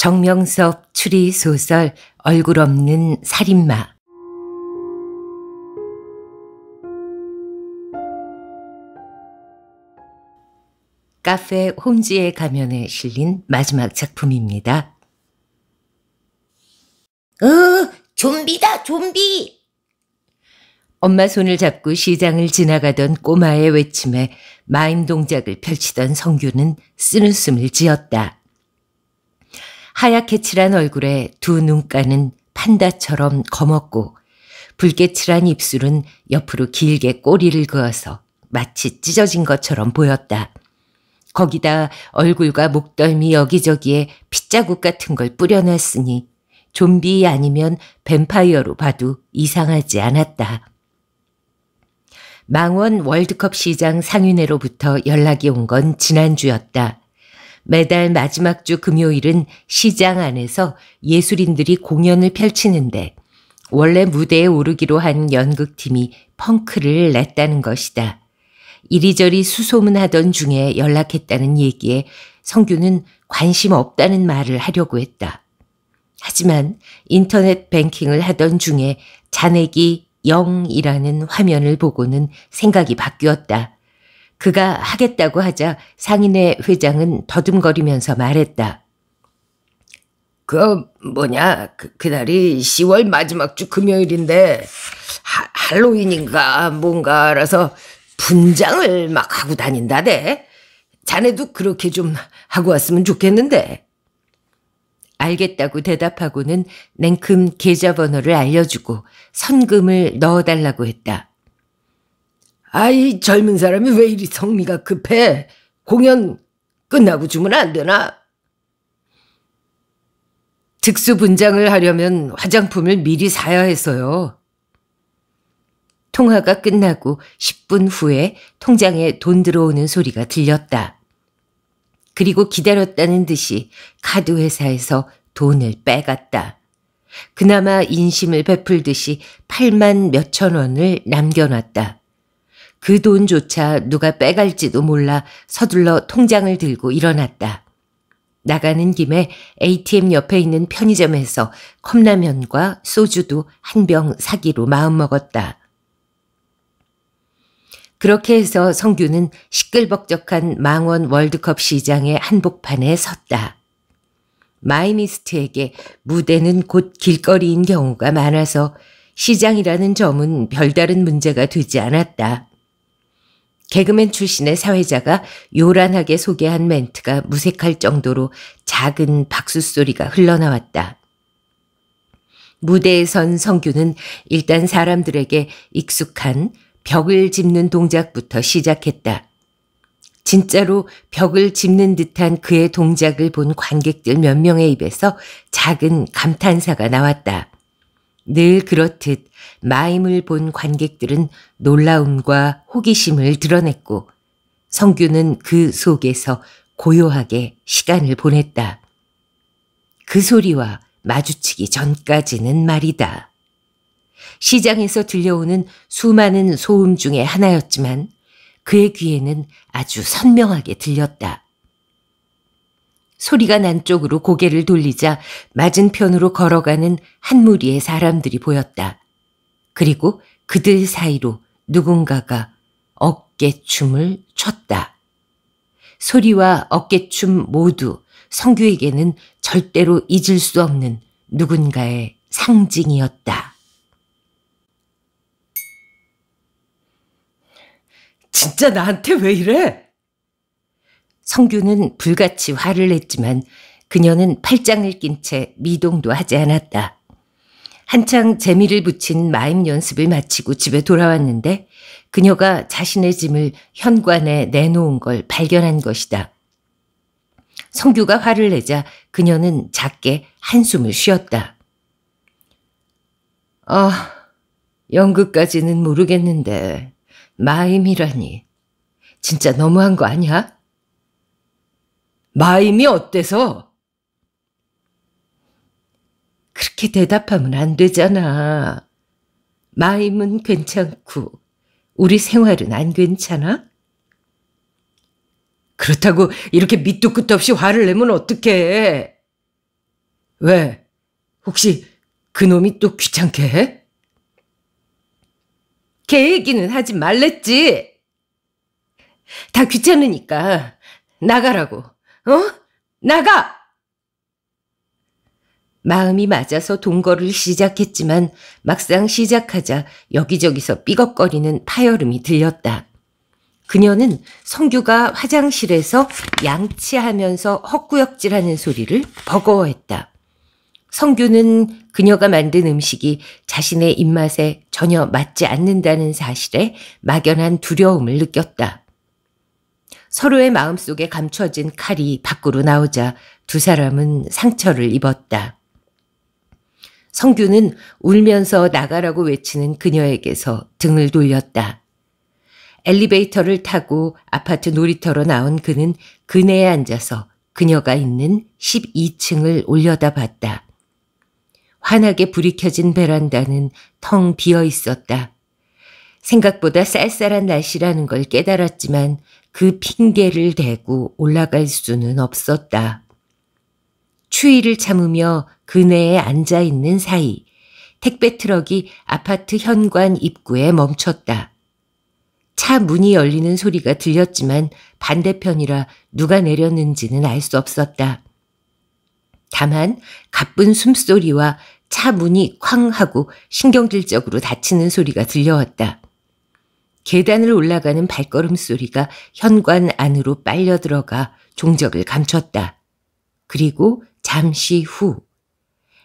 정명섭 추리소설 얼굴 없는 살인마 카페 홈지의 가면에 실린 마지막 작품입니다. 으, 어, 좀비다, 좀비! 엄마 손을 잡고 시장을 지나가던 꼬마의 외침에 마임 동작을 펼치던 성규는 쓰는 숨을 지었다. 하얗게 칠한 얼굴에 두 눈가는 판다처럼 검었고 붉게 칠한 입술은 옆으로 길게 꼬리를 그어서 마치 찢어진 것처럼 보였다. 거기다 얼굴과 목덜미 여기저기에 핏자국 같은 걸 뿌려놨으니 좀비 아니면 뱀파이어로 봐도 이상하지 않았다. 망원 월드컵 시장 상윤회로부터 연락이 온 건 지난주였다. 매달 마지막 주 금요일은 시장 안에서 예술인들이 공연을 펼치는데 원래 무대에 오르기로 한 연극팀이 펑크를 냈다는 것이다. 이리저리 수소문하던 중에 연락했다는 얘기에 성규는 관심 없다는 말을 하려고 했다. 하지만 인터넷 뱅킹을 하던 중에 잔액이 0이라는 화면을 보고는 생각이 바뀌었다. 그가 하겠다고 하자 상인회 회장은 더듬거리면서 말했다. 그 뭐냐 그, 그날이 10월 마지막 주 금요일인데 하, 할로윈인가 뭔가 알아서 분장을 막 하고 다닌다대. 자네도 그렇게 좀 하고 왔으면 좋겠는데. 알겠다고 대답하고는 냉큼 계좌번호를 알려주고 선금을 넣어달라고 했다. 아이 젊은 사람이 왜 이리 성미가 급해? 공연 끝나고 주면 안 되나? 특수 분장을 하려면 화장품을 미리 사야 했어요 통화가 끝나고 10분 후에 통장에 돈 들어오는 소리가 들렸다. 그리고 기다렸다는 듯이 카드 회사에서 돈을 빼갔다. 그나마 인심을 베풀듯이 8만 몇천 원을 남겨놨다. 그 돈조차 누가 빼갈지도 몰라 서둘러 통장을 들고 일어났다. 나가는 김에 ATM 옆에 있는 편의점에서 컵라면과 소주도 한 병 사기로 마음먹었다. 그렇게 해서 성규는 시끌벅적한 망원 월드컵 시장의 한복판에 섰다. 마이미스트에게 무대는 곧 길거리인 경우가 많아서 시장이라는 점은 별다른 문제가 되지 않았다. 개그맨 출신의 사회자가 요란하게 소개한 멘트가 무색할 정도로 작은 박수 소리가 흘러나왔다. 무대에 선 성규는 일단 사람들에게 익숙한 벽을 짚는 동작부터 시작했다. 진짜로 벽을 짚는 듯한 그의 동작을 본 관객들 몇 명의 입에서 작은 감탄사가 나왔다. 늘 그렇듯 마임을 본 관객들은 놀라움과 호기심을 드러냈고 성규는 그 속에서 고요하게 시간을 보냈다. 그 소리와 마주치기 전까지는 말이다. 시장에서 들려오는 수많은 소음 중의 하나였지만 그의 귀에는 아주 선명하게 들렸다. 소리가 난 쪽으로 고개를 돌리자 맞은편으로 걸어가는 한 무리의 사람들이 보였다. 그리고 그들 사이로 누군가가 어깨춤을 췄다. 소리와 어깨춤 모두 성규에게는 절대로 잊을 수 없는 누군가의 상징이었다. 진짜 나한테 왜 이래? 성규는 불같이 화를 냈지만 그녀는 팔짱을 낀 채 미동도 하지 않았다. 한창 재미를 붙인 마임 연습을 마치고 집에 돌아왔는데 그녀가 자신의 짐을 현관에 내놓은 걸 발견한 것이다. 성규가 화를 내자 그녀는 작게 한숨을 쉬었다. 아, 연극까지는 모르겠는데 마임이라니. 진짜 너무한 거 아니야? 마임이 어때서? 그렇게 대답하면 안 되잖아. 마임은 괜찮고 우리 생활은 안 괜찮아? 그렇다고 이렇게 밑도 끝도 없이 화를 내면 어떡해? 왜? 혹시 그놈이 또 귀찮게 해? 걔 얘기는 하지 말랬지. 다 귀찮으니까 나가라고. 어? 나가! 마음이 맞아서 동거를 시작했지만 막상 시작하자 여기저기서 삐걱거리는 파열음이 들렸다. 그녀는 성규가 화장실에서 양치하면서 헛구역질하는 소리를 버거워했다. 성규는 그녀가 만든 음식이 자신의 입맛에 전혀 맞지 않는다는 사실에 막연한 두려움을 느꼈다. 서로의 마음속에 감춰진 칼이 밖으로 나오자 두 사람은 상처를 입었다. 성규는 울면서 나가라고 외치는 그녀에게서 등을 돌렸다. 엘리베이터를 타고 아파트 놀이터로 나온 그는 그네에 앉아서 그녀가 있는 12층을 올려다 봤다. 환하게 불이 켜진 베란다는 텅 비어 있었다. 생각보다 쌀쌀한 날씨라는 걸 깨달았지만 그 핑계를 대고 올라갈 수는 없었다. 추위를 참으며 그네에 앉아 있는 사이 택배 트럭이 아파트 현관 입구에 멈췄다. 차 문이 열리는 소리가 들렸지만 반대편이라 누가 내렸는지는 알 수 없었다. 다만 가쁜 숨소리와 차 문이 쾅 하고 신경질적으로 닫히는 소리가 들려왔다. 계단을 올라가는 발걸음 소리가 현관 안으로 빨려 들어가 종적을 감췄다. 그리고 잠시 후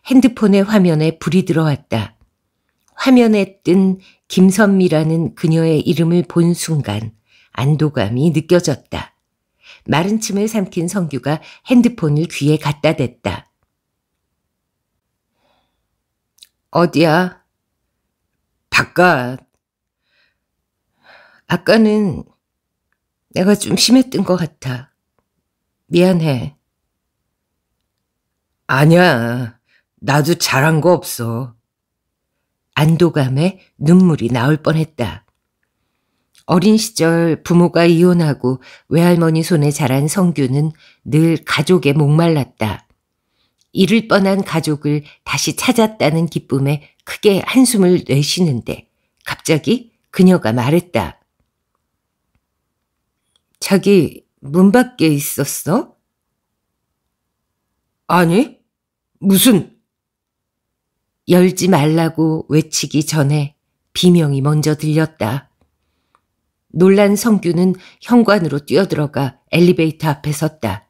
핸드폰의 화면에 불이 들어왔다. 화면에 뜬 김선미라는 그녀의 이름을 본 순간 안도감이 느껴졌다. 마른 침을 삼킨 성규가 핸드폰을 귀에 갖다 댔다. 어디야? 바깥. 아까는 내가 좀 심했던 것 같아. 미안해. 아니야. 나도 잘한 거 없어. 안도감에 눈물이 나올 뻔했다. 어린 시절 부모가 이혼하고 외할머니 손에 자란 성규는 늘 가족에 목말랐다. 잃을 뻔한 가족을 다시 찾았다는 기쁨에 크게 한숨을 내쉬는데 갑자기 그녀가 말했다. 자기 문 밖에 있었어? 아니, 무슨? 열지 말라고 외치기 전에 비명이 먼저 들렸다. 놀란 성규는 현관으로 뛰어들어가 엘리베이터 앞에 섰다.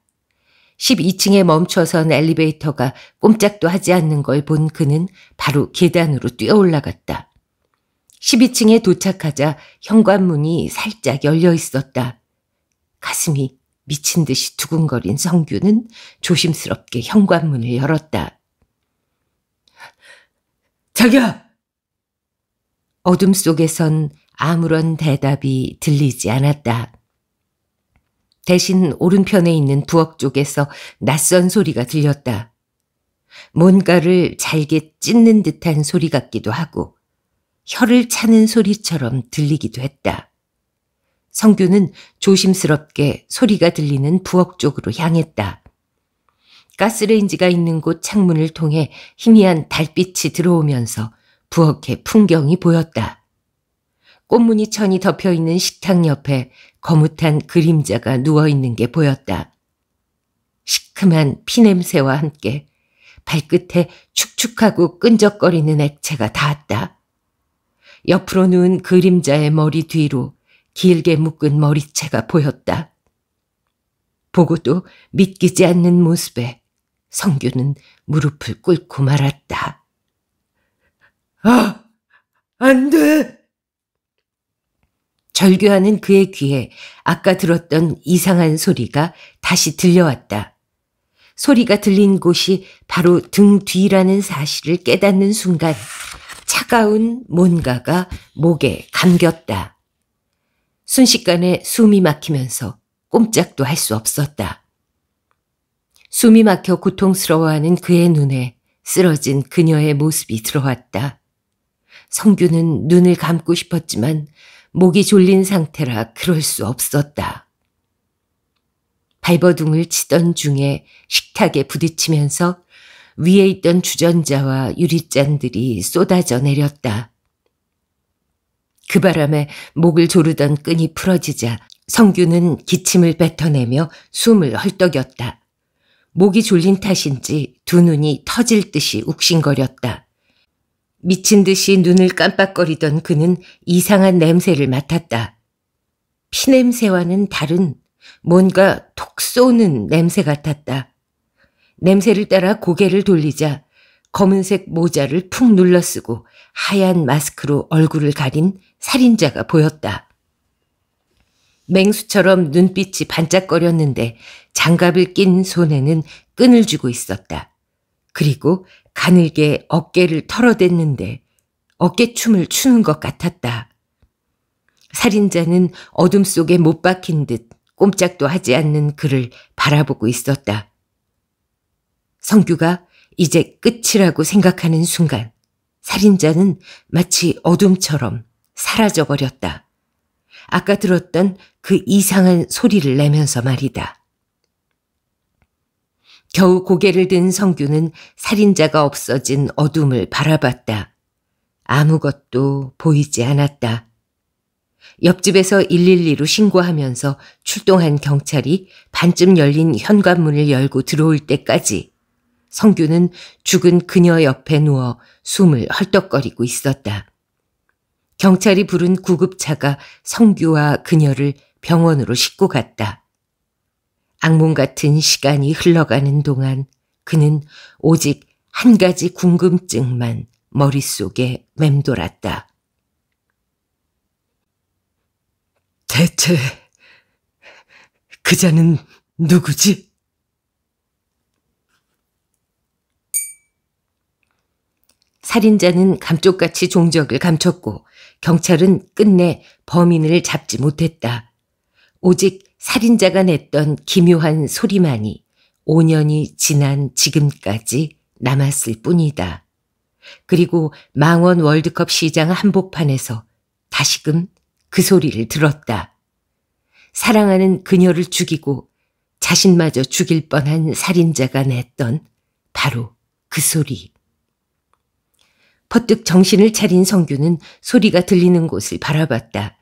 12층에 멈춰선 엘리베이터가 꼼짝도 하지 않는 걸 본 그는 바로 계단으로 뛰어 올라갔다. 12층에 도착하자 현관문이 살짝 열려 있었다. 가슴이 미친 듯이 두근거린 성규는 조심스럽게 현관문을 열었다. 자기야! 어둠 속에선 아무런 대답이 들리지 않았다. 대신 오른편에 있는 부엌 쪽에서 낯선 소리가 들렸다. 뭔가를 잘게 찢는 듯한 소리 같기도 하고 혀를 차는 소리처럼 들리기도 했다. 성규는 조심스럽게 소리가 들리는 부엌 쪽으로 향했다. 가스레인지가 있는 곳 창문을 통해 희미한 달빛이 들어오면서 부엌의 풍경이 보였다. 꽃무늬천이 덮여 있는 식탁 옆에 거뭇한 그림자가 누워 있는 게 보였다. 시큼한 피냄새와 함께 발끝에 축축하고 끈적거리는 액체가 닿았다. 옆으로 누운 그림자의 머리 뒤로 길게 묶은 머리채가 보였다. 보고도 믿기지 않는 모습에 성규는 무릎을 꿇고 말았다. 아, 안 돼! 절규하는 그의 귀에 아까 들었던 이상한 소리가 다시 들려왔다. 소리가 들린 곳이 바로 등 뒤라는 사실을 깨닫는 순간 차가운 뭔가가 목에 감겼다. 순식간에 숨이 막히면서 꼼짝도 할 수 없었다. 숨이 막혀 고통스러워하는 그의 눈에 쓰러진 그녀의 모습이 들어왔다. 성규는 눈을 감고 싶었지만 목이 졸린 상태라 그럴 수 없었다. 발버둥을 치던 중에 식탁에 부딪히면서 위에 있던 주전자와 유리잔들이 쏟아져 내렸다. 그 바람에 목을 조르던 끈이 풀어지자 성규는 기침을 뱉어내며 숨을 헐떡였다. 목이 졸린 탓인지 두 눈이 터질 듯이 욱신거렸다. 미친 듯이 눈을 깜빡거리던 그는 이상한 냄새를 맡았다. 피냄새와는 다른 뭔가 톡 쏘는 냄새 같았다. 냄새를 따라 고개를 돌리자 검은색 모자를 푹 눌러쓰고 하얀 마스크로 얼굴을 가린 살인자가 보였다. 맹수처럼 눈빛이 반짝거렸는데 장갑을 낀 손에는 끈을 쥐고 있었다. 그리고 가늘게 어깨를 털어댔는데 어깨춤을 추는 것 같았다. 살인자는 어둠 속에 못 박힌 듯 꼼짝도 하지 않는 그를 바라보고 있었다. 성규가 이제 끝이라고 생각하는 순간 살인자는 마치 어둠처럼 사라져 버렸다. 아까 들었던 그 이상한 소리를 내면서 말이다. 겨우 고개를 든 성규는 살인자가 없어진 어둠을 바라봤다. 아무것도 보이지 않았다. 옆집에서 112로 신고하면서 출동한 경찰이 반쯤 열린 현관문을 열고 들어올 때까지 성규는 죽은 그녀 옆에 누워 숨을 헐떡거리고 있었다. 경찰이 부른 구급차가 성규와 그녀를 병원으로 싣고 갔다. 악몽 같은 시간이 흘러가는 동안 그는 오직 한 가지 궁금증만 머릿속에 맴돌았다. 대체 그자는 누구지? 살인자는 감쪽같이 종적을 감췄고 경찰은 끝내 범인을 잡지 못했다. 오직 살인자가 냈던 기묘한 소리만이 5년이 지난 지금까지 남았을 뿐이다. 그리고 망원 월드컵 시장 한복판에서 다시금 그 소리를 들었다. 사랑하는 그녀를 죽이고 자신마저 죽일 뻔한 살인자가 냈던 바로 그 소리. 퍼뜩 정신을 차린 성규는 소리가 들리는 곳을 바라봤다.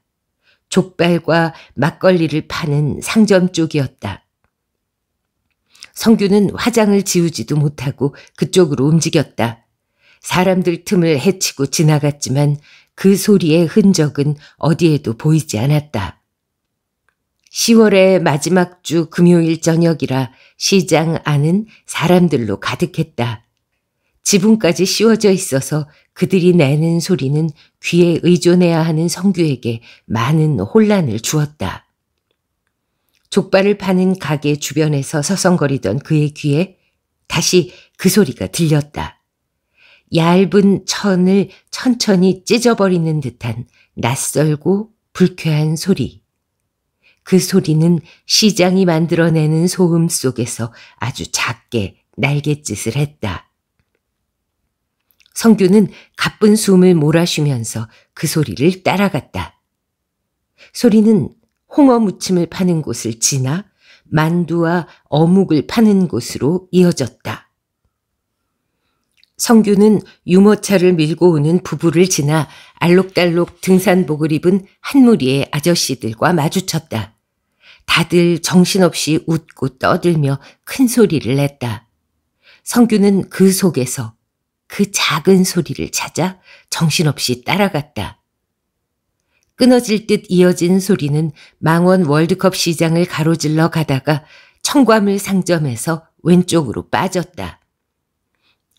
족발과 막걸리를 파는 상점 쪽이었다. 성규는 화장을 지우지도 못하고 그쪽으로 움직였다. 사람들 틈을 헤치고 지나갔지만 그 소리의 흔적은 어디에도 보이지 않았다. 10월의 마지막 주 금요일 저녁이라 시장 안은 사람들로 가득했다. 지붕까지 씌워져 있어서 그들이 내는 소리는 귀에 의존해야 하는 성규에게 많은 혼란을 주었다. 족발을 파는 가게 주변에서 서성거리던 그의 귀에 다시 그 소리가 들렸다. 얇은 천을 천천히 찢어버리는 듯한 낯설고 불쾌한 소리. 그 소리는 시장이 만들어내는 소음 속에서 아주 작게 날갯짓을 했다. 성규는 가쁜 숨을 몰아쉬면서 그 소리를 따라갔다. 소리는 홍어 무침을 파는 곳을 지나 만두와 어묵을 파는 곳으로 이어졌다. 성규는 유모차를 밀고 오는 부부를 지나 알록달록 등산복을 입은 한 무리의 아저씨들과 마주쳤다. 다들 정신없이 웃고 떠들며 큰 소리를 냈다. 성규는 그 속에서 그 작은 소리를 찾아 정신없이 따라갔다. 끊어질 듯 이어진 소리는 망원 월드컵 시장을 가로질러 가다가 청과물 상점에서 왼쪽으로 빠졌다.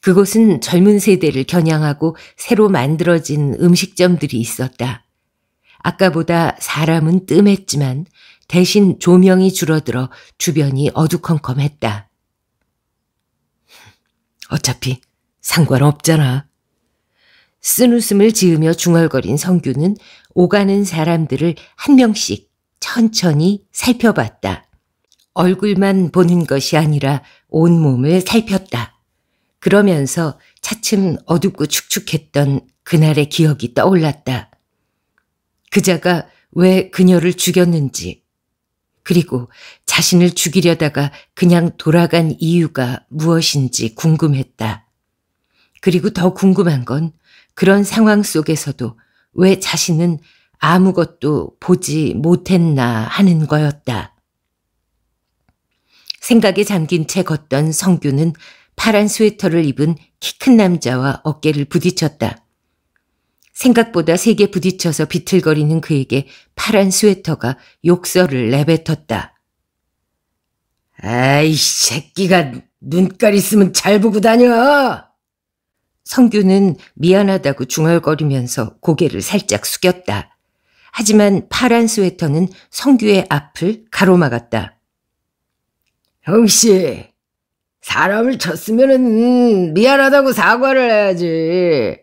그곳은 젊은 세대를 겨냥하고 새로 만들어진 음식점들이 있었다. 아까보다 사람은 뜸했지만 대신 조명이 줄어들어 주변이 어두컴컴했다. 어차피 상관없잖아. 쓴웃음을 지으며 중얼거린 성규는 오가는 사람들을 한 명씩 천천히 살펴봤다. 얼굴만 보는 것이 아니라 온몸을 살폈다. 그러면서 차츰 어둡고 축축했던 그날의 기억이 떠올랐다. 그자가 왜 그녀를 죽였는지, 그리고 자신을 죽이려다가 그냥 돌아간 이유가 무엇인지 궁금했다. 그리고 더 궁금한 건 그런 상황 속에서도 왜 자신은 아무것도 보지 못했나 하는 거였다. 생각에 잠긴 채 걷던 성규는 파란 스웨터를 입은 키 큰 남자와 어깨를 부딪혔다. 생각보다 세게 부딪혀서 비틀거리는 그에게 파란 스웨터가 욕설을 내뱉었다. 아이, 새끼가 눈깔 있으면 잘 보고 다녀! 성규는 미안하다고 중얼거리면서 고개를 살짝 숙였다. 하지만 파란 스웨터는 성규의 앞을 가로막았다. 형씨, 사람을 쳤으면은 미안하다고 사과를 해야지.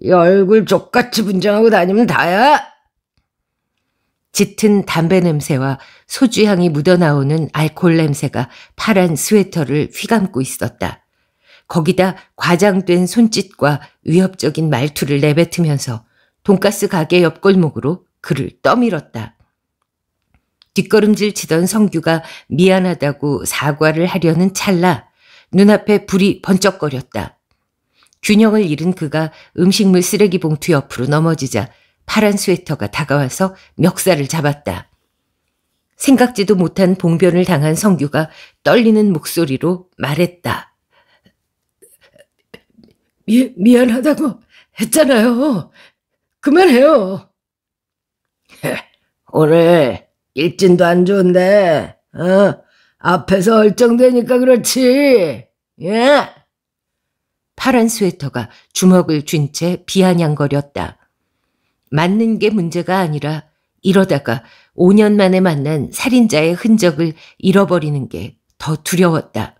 이 얼굴 족같이 분장하고 다니면 다야? 짙은 담배 냄새와 소주향이 묻어나오는 알콜 냄새가 파란 스웨터를 휘감고 있었다. 거기다 과장된 손짓과 위협적인 말투를 내뱉으면서 돈가스 가게 옆골목으로 그를 떠밀었다. 뒷걸음질 치던 성규가 미안하다고 사과를 하려는 찰나 눈앞에 불이 번쩍거렸다. 균형을 잃은 그가 음식물 쓰레기 봉투 옆으로 넘어지자 파란 스웨터가 다가와서 멱살을 잡았다. 생각지도 못한 봉변을 당한 성규가 떨리는 목소리로 말했다. 미, 미안하다고 했잖아요. 그만해요. 오늘 일진도 안 좋은데, 어, 앞에서 얼쩡대니까 그렇지. 예? 파란 스웨터가 주먹을 쥔 채 비아냥거렸다. 맞는 게 문제가 아니라 이러다가 5년 만에 만난 살인자의 흔적을 잃어버리는 게 더 두려웠다.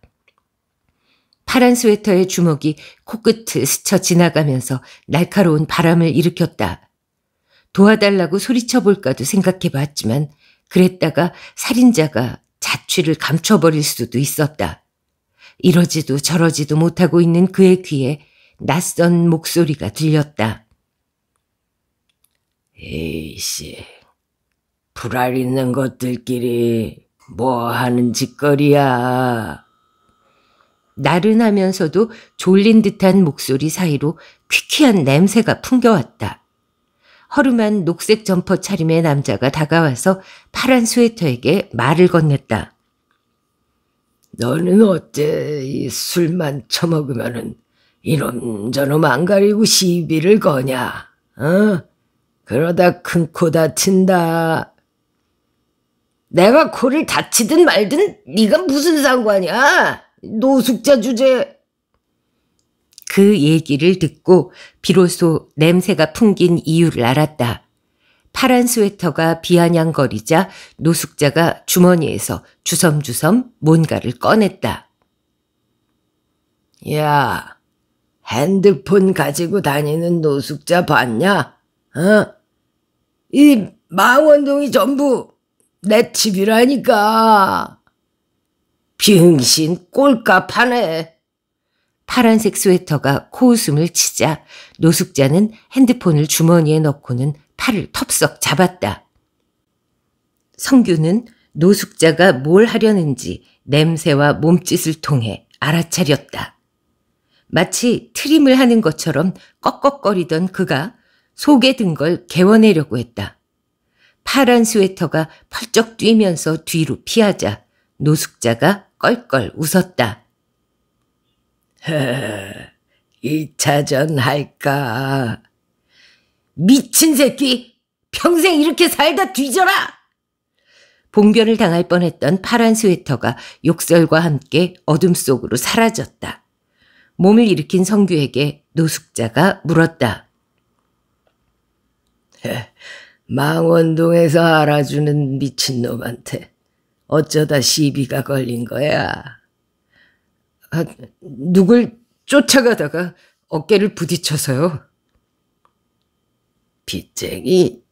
파란 스웨터의 주먹이 코끝을 스쳐 지나가면서 날카로운 바람을 일으켰다. 도와달라고 소리쳐볼까도 생각해봤지만 그랬다가 살인자가 자취를 감춰버릴 수도 있었다. 이러지도 저러지도 못하고 있는 그의 귀에 낯선 목소리가 들렸다. 에이씨, 불알 있는 것들끼리 뭐 하는 짓거리야. 나른하면서도 졸린 듯한 목소리 사이로 퀴퀴한 냄새가 풍겨왔다. 허름한 녹색 점퍼 차림의 남자가 다가와서 파란 스웨터에게 말을 건넸다. 너는 어때? 이 술만 처먹으면은 이놈 저놈 안 가리고 시비를 거냐? 어? 그러다 큰 코 다친다. 내가 코를 다치든 말든 네가 무슨 상관이야? 노숙자 주제. 그 얘기를 듣고 비로소 냄새가 풍긴 이유를 알았다. 파란 스웨터가 비아냥거리자 노숙자가 주머니에서 주섬주섬 뭔가를 꺼냈다. 야, 핸드폰 가지고 다니는 노숙자 봤냐? 어? 이 망원동이 전부 내 집이라니까. 빙신 꼴값하네. 파란색 스웨터가 코웃음을 치자 노숙자는 핸드폰을 주머니에 넣고는 팔을 텁석 잡았다. 성규는 노숙자가 뭘 하려는지 냄새와 몸짓을 통해 알아차렸다. 마치 트림을 하는 것처럼 꺽꺽거리던 그가 속에 든 걸 개워내려고 했다. 파란 스웨터가 펄쩍 뛰면서 뒤로 피하자 노숙자가 껄껄 웃었다. 헤, 2차전 할까? 미친 새끼! 평생 이렇게 살다 뒤져라! 봉변을 당할 뻔했던 파란 스웨터가 욕설과 함께 어둠 속으로 사라졌다. 몸을 일으킨 성규에게 노숙자가 물었다. 망원동에서 알아주는 미친놈한테 어쩌다 시비가 걸린 거야? 아, 누굴 쫓아가다가 어깨를 부딪혀서요. 빚쟁이.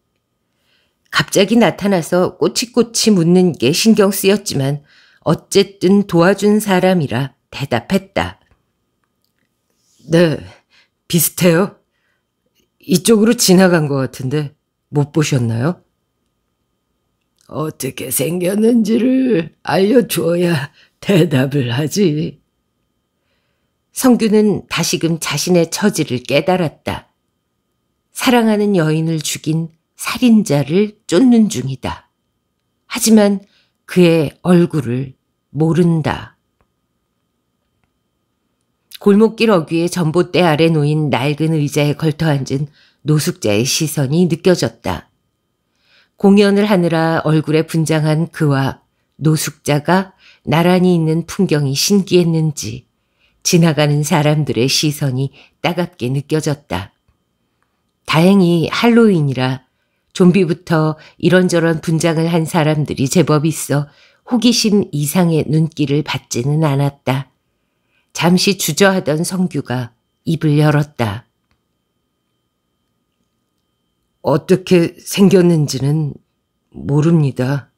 갑자기 나타나서 꼬치꼬치 묻는 게 신경 쓰였지만 어쨌든 도와준 사람이라 대답했다. 네, 비슷해요. 이쪽으로 지나간 것 같은데 못 보셨나요? 어떻게 생겼는지를 알려주어야 대답을 하지. 성규는 다시금 자신의 처지를 깨달았다. 사랑하는 여인을 죽인 살인자를 쫓는 중이다. 하지만 그의 얼굴을 모른다. 골목길 어귀의 전봇대 아래 놓인 낡은 의자에 걸터 앉은 노숙자의 시선이 느껴졌다. 공연을 하느라 얼굴에 분장한 그와 노숙자가 나란히 있는 풍경이 신기했는지 지나가는 사람들의 시선이 따갑게 느껴졌다. 다행히 할로윈이라 좀비부터 이런저런 분장을 한 사람들이 제법 있어 호기심 이상의 눈길을 받지는 않았다. 잠시 주저하던 성규가 입을 열었다. 어떻게 생겼는지는 모릅니다.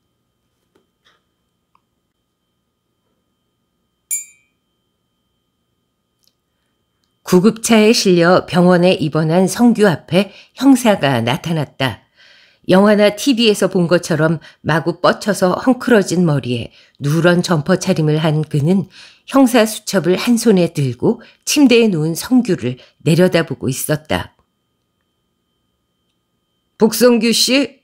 구급차에 실려 병원에 입원한 성규 앞에 형사가 나타났다. 영화나 TV에서 본 것처럼 마구 뻗쳐서 헝클어진 머리에 누런 점퍼 차림을 한 그는 형사 수첩을 한 손에 들고 침대에 누운 성규를 내려다보고 있었다. 복성규 씨!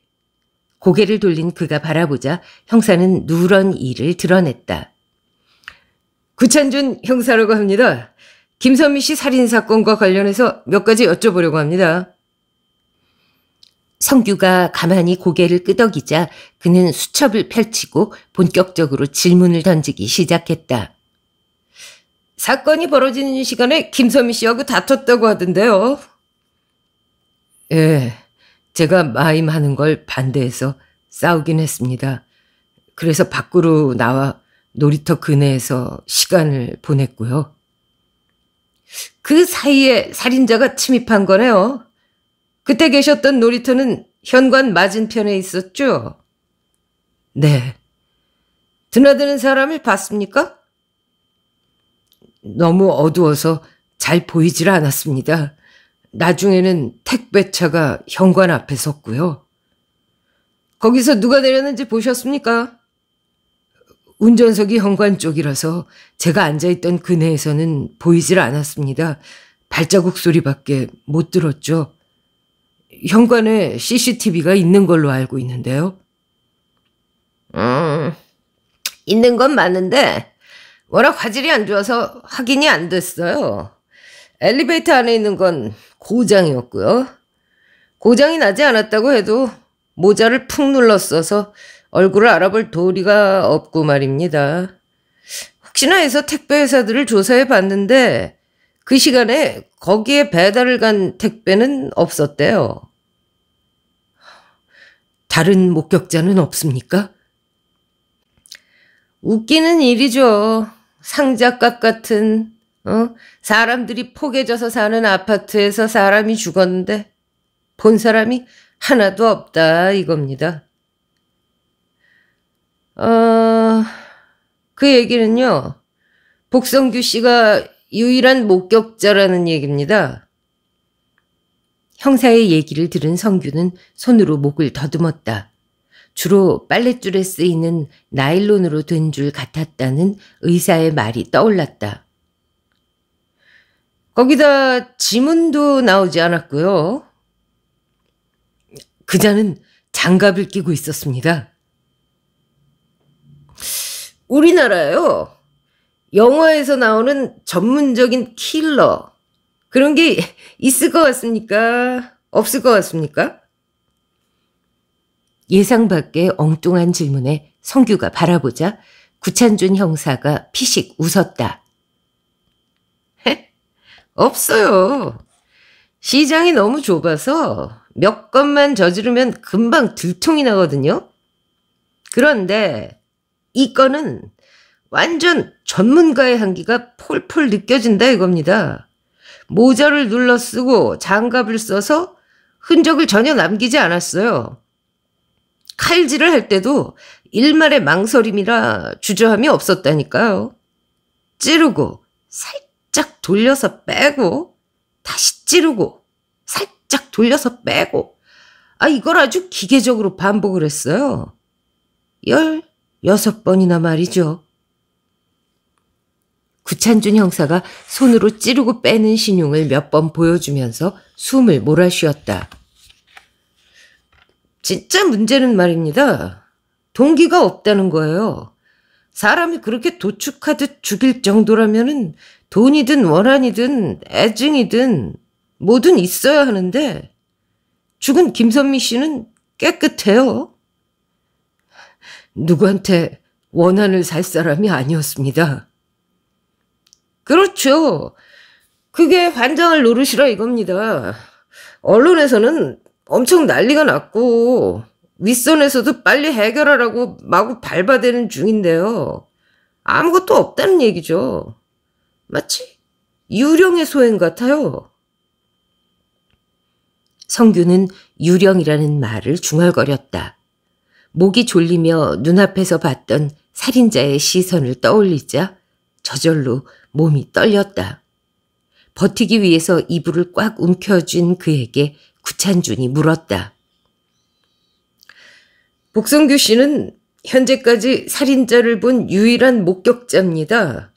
고개를 돌린 그가 바라보자 형사는 누런 이를 드러냈다. 구찬준 형사라고 합니다. 김선미 씨 살인 사건과 관련해서 몇 가지 여쭤보려고 합니다. 성규가 가만히 고개를 끄덕이자 그는 수첩을 펼치고 본격적으로 질문을 던지기 시작했다. 사건이 벌어지는 시간에 김선미 씨하고 다퉜다고 하던데요. 예. 제가 마임하는 걸 반대해서 싸우긴 했습니다. 그래서 밖으로 나와 놀이터 근해에서 시간을 보냈고요. 그 사이에 살인자가 침입한 거네요. 그때 계셨던 놀이터는 현관 맞은편에 있었죠? 네. 드나드는 사람을 봤습니까? 너무 어두워서 잘 보이질 않았습니다. 나중에는 택배차가 현관 앞에 섰고요. 거기서 누가 내렸는지 보셨습니까? 운전석이 현관 쪽이라서 제가 앉아있던 그네에서는 보이질 않았습니다. 발자국 소리밖에 못 들었죠. 현관에 CCTV가 있는 걸로 알고 있는데요. 음, 있는 건 맞는데 워낙 화질이 안 좋아서 확인이 안 됐어요. 엘리베이터 안에 있는 건 고장이었고요. 고장이 나지 않았다고 해도 모자를 푹눌렀어서 얼굴을 알아볼 도리가 없고 말입니다. 혹시나 해서 택배회사들을 조사해 봤는데 그 시간에 거기에 배달을 간 택배는 없었대요. 다른 목격자는 없습니까? 웃기는 일이죠. 상자값 같은 어? 사람들이 포개져서 사는 아파트에서 사람이 죽었는데 본 사람이 하나도 없다 이겁니다. 어, 그 얘기는요. 복성규 씨가 유일한 목격자라는 얘기입니다. 형사의 얘기를 들은 성규는 손으로 목을 더듬었다. 주로 빨랫줄에 쓰이는 나일론으로 된 줄 같았다는 의사의 말이 떠올랐다. 거기다 지문도 나오지 않았고요. 그자는 장갑을 끼고 있었습니다. 우리나라요. 영화에서 나오는 전문적인 킬러. 그런 게 있을 것 같습니까? 없을 것 같습니까? 예상 밖의 엉뚱한 질문에 성규가 바라보자 구찬준 형사가 피식 웃었다. 없어요. 시장이 너무 좁아서 몇 건만 저지르면 금방 들통이 나거든요. 그런데 이 건은 완전 전문가의 한기가 폴폴 느껴진다 이겁니다. 모자를 눌러 쓰고 장갑을 써서 흔적을 전혀 남기지 않았어요. 칼질을 할 때도 일말의 망설임이라 주저함이 없었다니까요. 찌르고 살짝 살짝 돌려서 빼고 다시 찌르고 살짝 돌려서 빼고 아 이걸 아주 기계적으로 반복을 했어요. 열 여섯 번이나 말이죠. 구찬준 형사가 손으로 찌르고 빼는 신용을 몇 번 보여주면서 숨을 몰아쉬었다. 진짜 문제는 말입니다. 동기가 없다는 거예요. 사람이 그렇게 도축하듯 죽일 정도라면 돈이든 원한이든 애증이든 뭐든 있어야 하는데 죽은 김선미 씨는 깨끗해요. 누구한테 원한을 살 사람이 아니었습니다. 그렇죠. 그게 환장을 노릇시라 이겁니다. 언론에서는 엄청 난리가 났고 윗선에서도 빨리 해결하라고 마구 밟아대는 중인데요. 아무것도 없다는 얘기죠. 마치 유령의 소행 같아요. 성규는 유령이라는 말을 중얼거렸다. 목이 졸리며 눈앞에서 봤던 살인자의 시선을 떠올리자 저절로 몸이 떨렸다. 버티기 위해서 이불을 꽉 움켜쥔 그에게 구찬준이 물었다. 복성규 씨는 현재까지 살인자를 본 유일한 목격자입니다.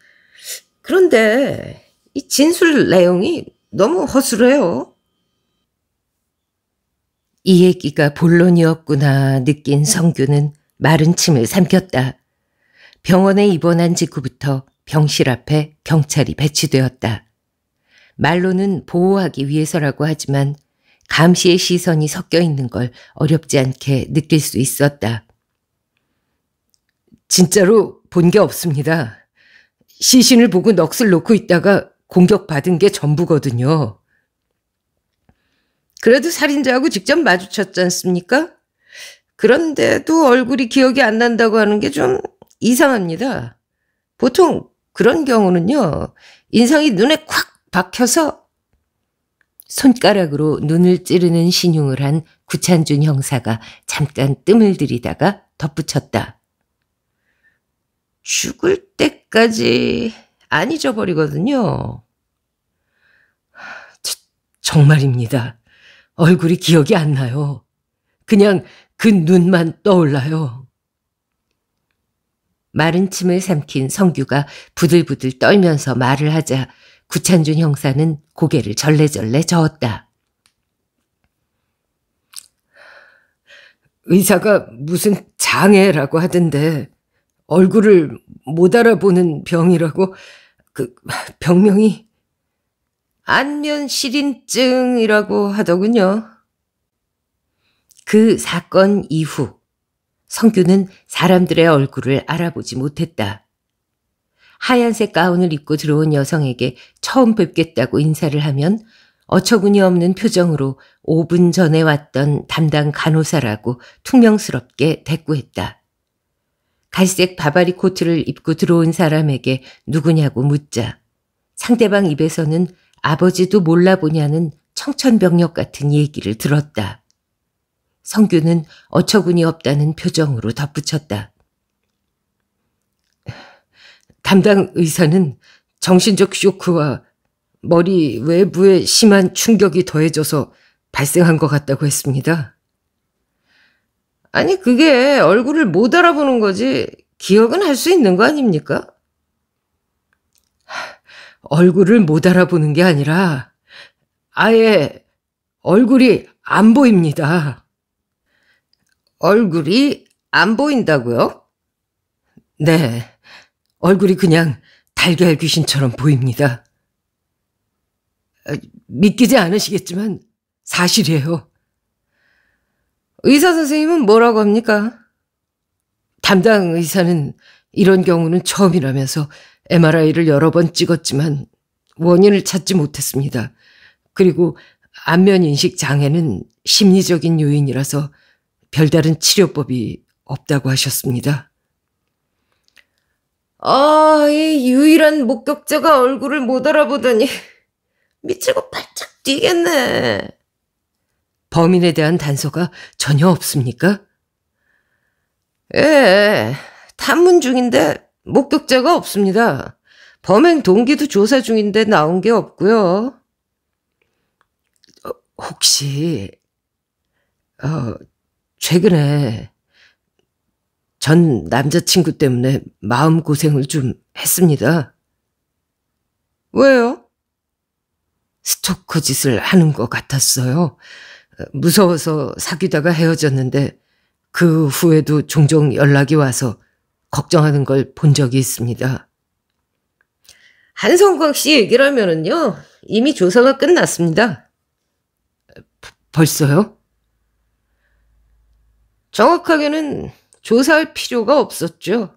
그런데 이 진술 내용이 너무 허술해요. 이 얘기가 본론이었구나 느낀 성규는 마른 침을 삼켰다. 병원에 입원한 직후부터 병실 앞에 경찰이 배치되었다. 말로는 보호하기 위해서라고 하지만 감시의 시선이 섞여 있는 걸 어렵지 않게 느낄 수 있었다. 진짜로 본 게 없습니다. 시신을 보고 넋을 놓고 있다가 공격받은 게 전부거든요. 그래도 살인자하고 직접 마주쳤지 않습니까? 그런데도 얼굴이 기억이 안 난다고 하는 게 좀 이상합니다. 보통 그런 경우는요, 인상이 눈에 콱 박혀서 손가락으로 눈을 찌르는 신용을 한 구찬준 형사가 잠깐 뜸을 들이다가 덧붙였다. 죽을 때까지 안 잊어버리거든요. 저, 정말입니다. 얼굴이 기억이 안 나요. 그냥 그 눈만 떠올라요. 마른 침을 삼킨 성규가 부들부들 떨면서 말을 하자 구찬준 형사는 고개를 절레절레 저었다. 의사가 무슨 장애라고 하던데 얼굴을 못 알아보는 병이라고? 그 병명이 안면실인증이라고 하더군요. 그 사건 이후 성규는 사람들의 얼굴을 알아보지 못했다. 하얀색 가운을 입고 들어온 여성에게 처음 뵙겠다고 인사를 하면 어처구니 없는 표정으로 5분 전에 왔던 담당 간호사라고 퉁명스럽게 대꾸했다. 갈색 바바리 코트를 입고 들어온 사람에게 누구냐고 묻자 상대방 입에서는 아버지도 몰라보냐는 청천벽력 같은 얘기를 들었다. 성규는 어처구니 없다는 표정으로 덧붙였다. 담당 의사는 정신적 쇼크와 머리 외부에 심한 충격이 더해져서 발생한 것 같다고 했습니다. 아니, 그게 얼굴을 못 알아보는 거지, 기억은 할 수 있는 거 아닙니까? 얼굴을 못 알아보는 게 아니라, 아예 얼굴이 안 보입니다. 얼굴이 안 보인다고요? 네. 얼굴이 그냥 달걀 귀신처럼 보입니다. 아, 믿기지 않으시겠지만 사실이에요. 의사 선생님은 뭐라고 합니까? 담당 의사는 이런 경우는 처음이라면서 MRI를 여러 번 찍었지만 원인을 찾지 못했습니다. 그리고 안면인식 장애는 심리적인 요인이라서 별다른 치료법이 없다고 하셨습니다. 아, 이 유일한 목격자가 얼굴을 못 알아보다니. 미치고 팔짝 뛰겠네. 범인에 대한 단서가 전혀 없습니까? 예, 탐문 중인데 목격자가 없습니다. 범행 동기도 조사 중인데 나온 게 없고요. 어, 혹시 어, 최근에 전 남자친구 때문에 마음고생을 좀 했습니다. 왜요? 스토커 짓을 하는 것 같았어요. 무서워서 사귀다가 헤어졌는데 그 후에도 종종 연락이 와서 걱정하는 걸 본 적이 있습니다. 한성광 씨 얘기를 하면은요, 이미 조사가 끝났습니다. 벌써요? 정확하게는 조사할 필요가 없었죠.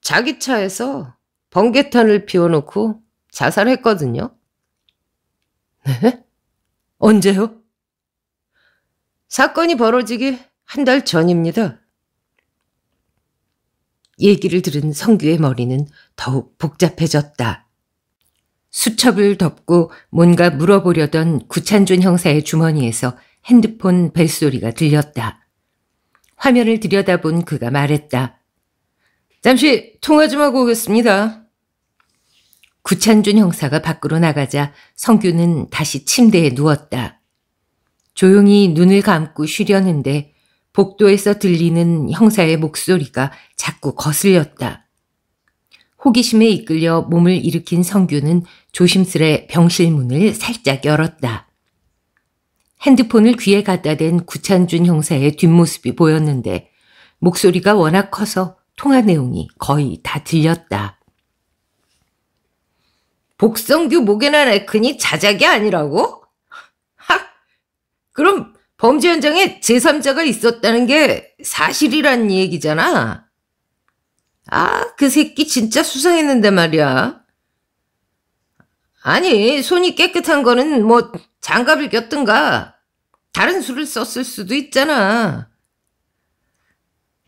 자기 차에서 번개탄을 피워놓고 자살했거든요. 네? 언제요? 사건이 벌어지기 한 달 전입니다. 얘기를 들은 성규의 머리는 더욱 복잡해졌다. 수첩을 덮고 뭔가 물어보려던 구찬준 형사의 주머니에서 핸드폰 벨소리가 들렸다. 화면을 들여다본 그가 말했다. 잠시 통화 좀 하고 오겠습니다. 구찬준 형사가 밖으로 나가자 성규는 다시 침대에 누웠다. 조용히 눈을 감고 쉬려는데 복도에서 들리는 형사의 목소리가 자꾸 거슬렸다. 호기심에 이끌려 몸을 일으킨 성규는 조심스레 병실 문을 살짝 열었다. 핸드폰을 귀에 갖다 댄 구찬준 형사의 뒷모습이 보였는데 목소리가 워낙 커서 통화 내용이 거의 다 들렸다. 복성규 목에나 네크니 자작이 아니라고? 그럼 범죄 현장에 제3자가 있었다는 게 사실이란 얘기잖아. 아, 그 새끼 진짜 수상했는데 말이야. 아니, 손이 깨끗한 거는 뭐 장갑을 꼈든가 다른 수를 썼을 수도 있잖아.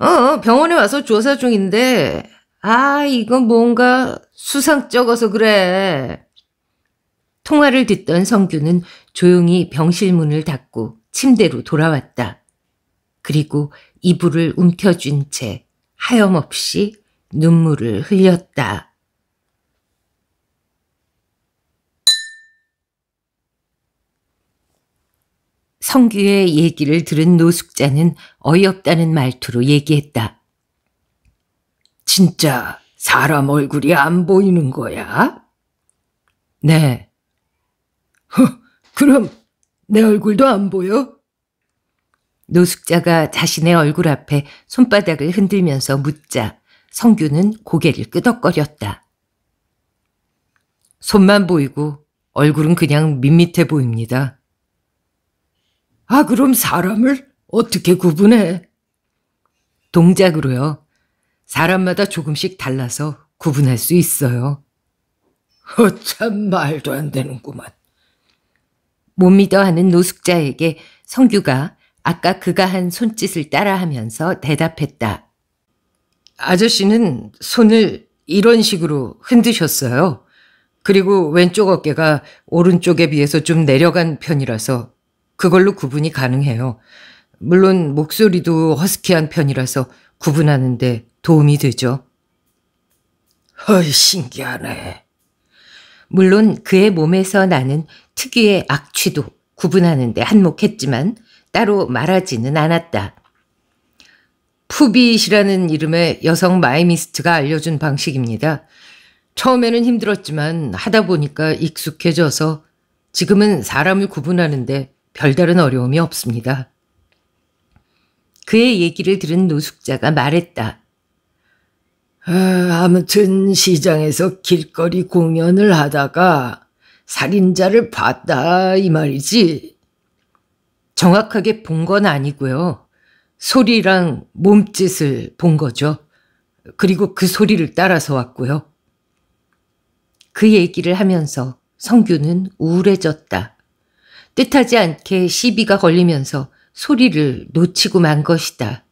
어, 병원에 와서 조사 중인데 아, 이건 뭔가 수상쩍어서 그래. 통화를 듣던 성규는 조용히 병실 문을 닫고 침대로 돌아왔다. 그리고 이불을 움켜쥔 채 하염없이 눈물을 흘렸다. 성규의 얘기를 들은 노숙자는 어이없다는 말투로 얘기했다. 진짜 사람 얼굴이 안 보이는 거야? 네. 허, 그럼 내 얼굴도 안 보여? 노숙자가 자신의 얼굴 앞에 손바닥을 흔들면서 묻자 성규는 고개를 끄덕거렸다. 손만 보이고 얼굴은 그냥 밋밋해 보입니다. 아, 그럼 사람을 어떻게 구분해? 동작으로요. 사람마다 조금씩 달라서 구분할 수 있어요. 어 참 말도 안 되는구만. 못 믿어 하는 노숙자에게 성규가 아까 그가 한 손짓을 따라하면서 대답했다. 아저씨는 손을 이런 식으로 흔드셨어요. 그리고 왼쪽 어깨가 오른쪽에 비해서 좀 내려간 편이라서 그걸로 구분이 가능해요. 물론 목소리도 허스키한 편이라서 구분하는데 도움이 되죠. 헐, 신기하네. 물론 그의 몸에서 나는 특유의 악취도 구분하는데 한몫했지만 따로 말하지는 않았다. 푸빗이라는 이름의 여성 마이미스트가 알려준 방식입니다. 처음에는 힘들었지만 하다 보니까 익숙해져서 지금은 사람을 구분하는데 별다른 어려움이 없습니다. 그의 얘기를 들은 노숙자가 말했다. 아, 아무튼 시장에서 길거리 공연을 하다가 살인자를 봤다 이 말이지. 정확하게 본 건 아니고요. 소리랑 몸짓을 본 거죠. 그리고 그 소리를 따라서 왔고요. 그 얘기를 하면서 성규는 우울해졌다. 뜻하지 않게 시비가 걸리면서 소리를 놓치고 만 것이다.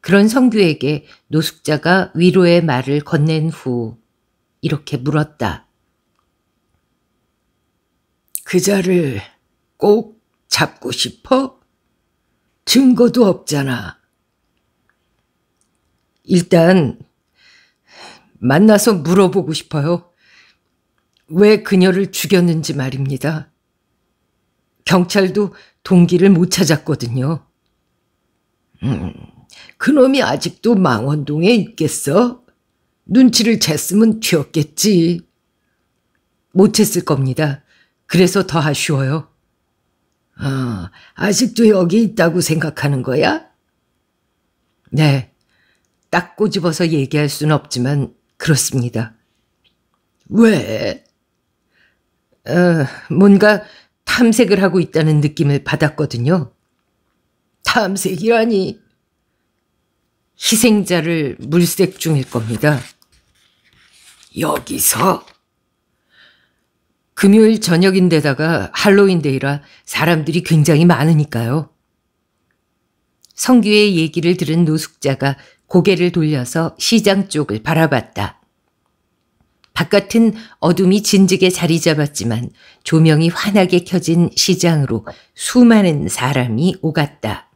그런 성규에게 노숙자가 위로의 말을 건넨 후 이렇게 물었다. 그자를 꼭 잡고 싶어? 증거도 없잖아. 일단 만나서 물어보고 싶어요. 왜 그녀를 죽였는지 말입니다. 경찰도 동기를 못 찾았거든요. 음, 그놈이 아직도 망원동에 있겠어? 눈치를 챘으면 튀었겠지. 못 챘을 겁니다. 그래서 더 아쉬워요. 아, 아직도 여기 있다고 생각하는 거야? 네. 딱 꼬집어서 얘기할 순 없지만 그렇습니다. 왜? 어, 뭔가 탐색을 하고 있다는 느낌을 받았거든요. 탐색이라니. 희생자를 물색 중일 겁니다. 여기서? 금요일 저녁인데다가 할로윈데이라 사람들이 굉장히 많으니까요. 성규의 얘기를 들은 노숙자가 고개를 돌려서 시장 쪽을 바라봤다. 바깥은 어둠이 진즉에 자리 잡았지만 조명이 환하게 켜진 시장으로 수많은 사람이 오갔다.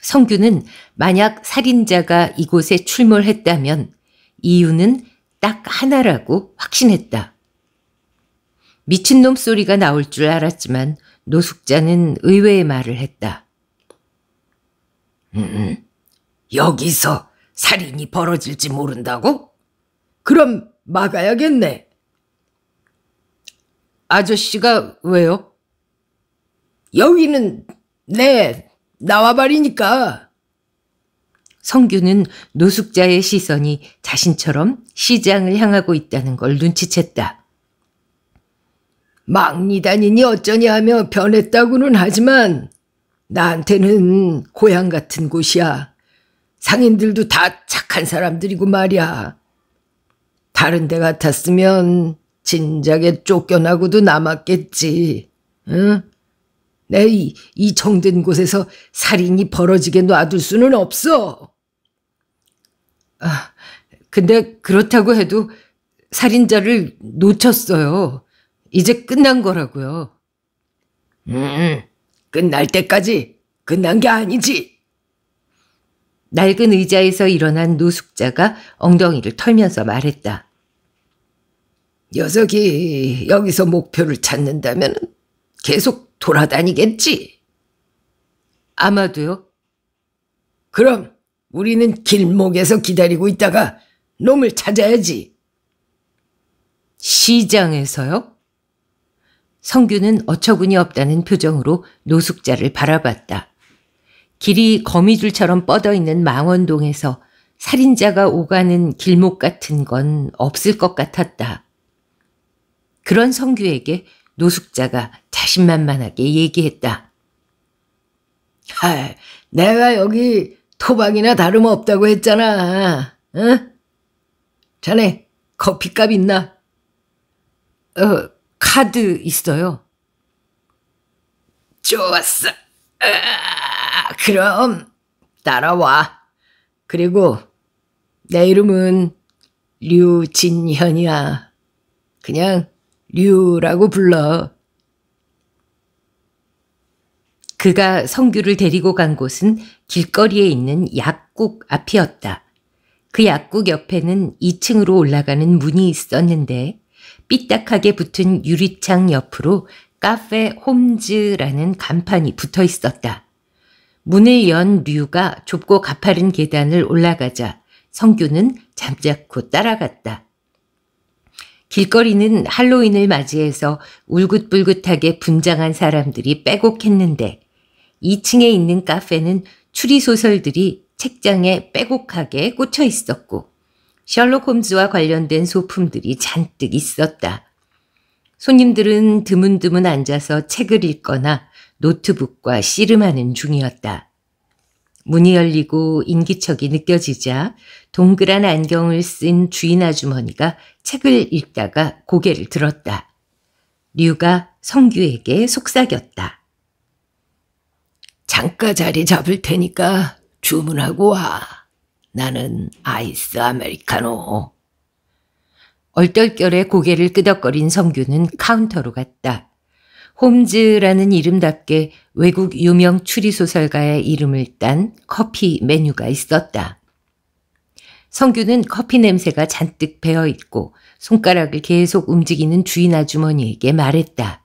성규는 만약 살인자가 이곳에 출몰했다면 이유는 딱 하나라고 확신했다. 미친놈 소리가 나올 줄 알았지만 노숙자는 의외의 말을 했다. 음, 음, 여기서 살인이 벌어질지 모른다고? 그럼 막아야겠네. 아저씨가 왜요? 여기는 내 나와버리니까. 성규는 노숙자의 시선이 자신처럼 시장을 향하고 있다는 걸 눈치챘다. 막니다니니 어쩌냐 하며 변했다고는 하지만 나한테는 고향 같은 곳이야. 상인들도 다 착한 사람들이고 말이야. 다른 데 같았으면 진작에 쫓겨나고도 남았겠지. 응? 내 이, 이정든 곳에서 살인이 벌어지게 놔둘 수는 없어. 아, 근데 그렇다고 해도 살인자를 놓쳤어요. 이제 끝난 거라고요. 음, 끝날 때까지 끝난 게 아니지. 낡은 의자에서 일어난 노숙자가 엉덩이를 털면서 말했다. 녀석이 여기서 목표를 찾는다면 계속 돌아다니겠지. 아마도요. 그럼 우리는 길목에서 기다리고 있다가 놈을 찾아야지. 시장에서요? 성규는 어처구니 없다는 표정으로 노숙자를 바라봤다. 길이 거미줄처럼 뻗어 있는 망원동에서 살인자가 오가는 길목 같은 건 없을 것 같았다. 그런 성규에게 노숙자가 자신만만하게 얘기했다. 할, 내가 여기 토박이나 다름없다고 했잖아. 응? 자네 커피값 있나? 어, 카드 있어요. 좋았어. 으아, 그럼 따라와. 그리고 내 이름은 류진현이야. 그냥 류라고 불러. 그가 성규를 데리고 간 곳은 길거리에 있는 약국 앞이었다. 그 약국 옆에는 2층으로 올라가는 문이 있었는데 삐딱하게 붙은 유리창 옆으로 카페 홈즈라는 간판이 붙어 있었다. 문을 연 류가 좁고 가파른 계단을 올라가자 성규는 잠자코 따라갔다. 길거리는 할로윈을 맞이해서 울긋불긋하게 분장한 사람들이 빼곡했는데 2층에 있는 카페는 추리소설들이 책장에 빼곡하게 꽂혀 있었고 셜록 홈즈와 관련된 소품들이 잔뜩 있었다. 손님들은 드문드문 앉아서 책을 읽거나 노트북과 씨름하는 중이었다. 문이 열리고 인기척이 느껴지자 동그란 안경을 쓴 주인 아주머니가 책을 읽다가 고개를 들었다. 류가 성규에게 속삭였다. 잠깐 자리 잡을 테니까 주문하고 와. 나는 아이스 아메리카노. 얼떨결에 고개를 끄덕거린 성규는 카운터로 갔다. 홈즈라는 이름답게 외국 유명 추리소설가의 이름을 딴 커피 메뉴가 있었다. 성규는 커피 냄새가 잔뜩 배어 있고 손가락을 계속 움직이는 주인 아주머니에게 말했다.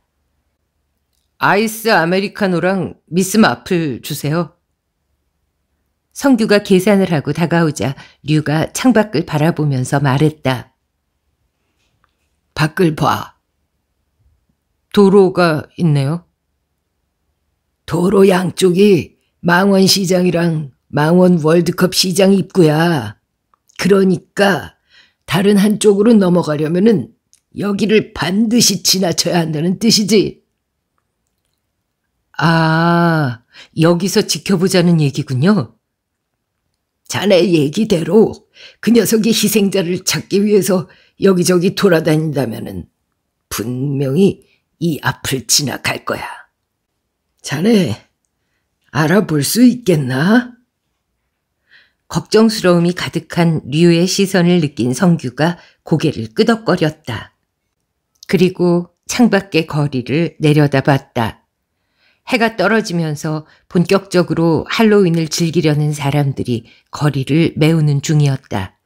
아이스 아메리카노랑 미스 마플 주세요. 성규가 계산을 하고 다가오자 류가 창밖을 바라보면서 말했다. 밖을 봐. 도로가 있네요. 도로 양쪽이 망원시장이랑 망원 월드컵 시장 입구야. 그러니까 다른 한쪽으로 넘어가려면은 여기를 반드시 지나쳐야 한다는 뜻이지. 아, 여기서 지켜보자는 얘기군요. 자네 얘기대로 그 녀석이 희생자를 찾기 위해서 여기저기 돌아다닌다면 분명히 이 앞을 지나갈 거야. 자네 알아볼 수 있겠나? 걱정스러움이 가득한 류의 시선을 느낀 성규가 고개를 끄덕거렸다. 그리고 창밖의 거리를 내려다봤다. 해가 떨어지면서 본격적으로 할로윈을 즐기려는 사람들이 거리를 메우는 중이었다.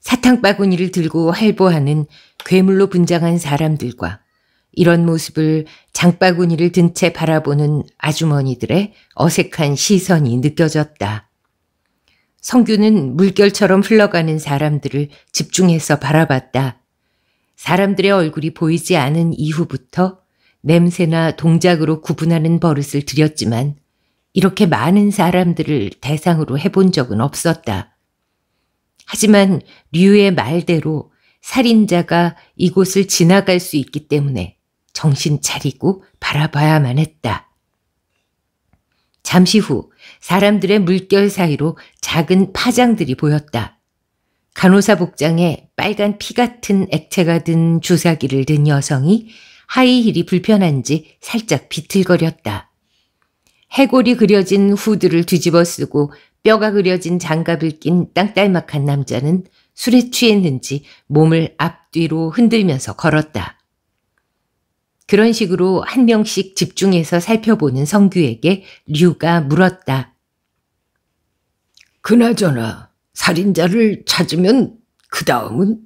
사탕 바구니를 들고 활보하는 괴물로 분장한 사람들과 이런 모습을 장바구니를 든 채 바라보는 아주머니들의 어색한 시선이 느껴졌다. 성규는 물결처럼 흘러가는 사람들을 집중해서 바라봤다. 사람들의 얼굴이 보이지 않은 이후부터 냄새나 동작으로 구분하는 버릇을 들였지만 이렇게 많은 사람들을 대상으로 해본 적은 없었다. 하지만 류의 말대로 살인자가 이곳을 지나갈 수 있기 때문에 정신 차리고 바라봐야만 했다. 잠시 후 사람들의 물결 사이로 작은 파장들이 보였다. 간호사 복장에 빨간 피 같은 액체가 든 주사기를 든 여성이 하이힐이 불편한지 살짝 비틀거렸다. 해골이 그려진 후드를 뒤집어 쓰고 뼈가 그려진 장갑을 낀 땅딸막한 남자는 술에 취했는지 몸을 앞뒤로 흔들면서 걸었다. 그런 식으로 한 명씩 집중해서 살펴보는 성규에게 류가 물었다. 그나저나 살인자를 찾으면 그 다음은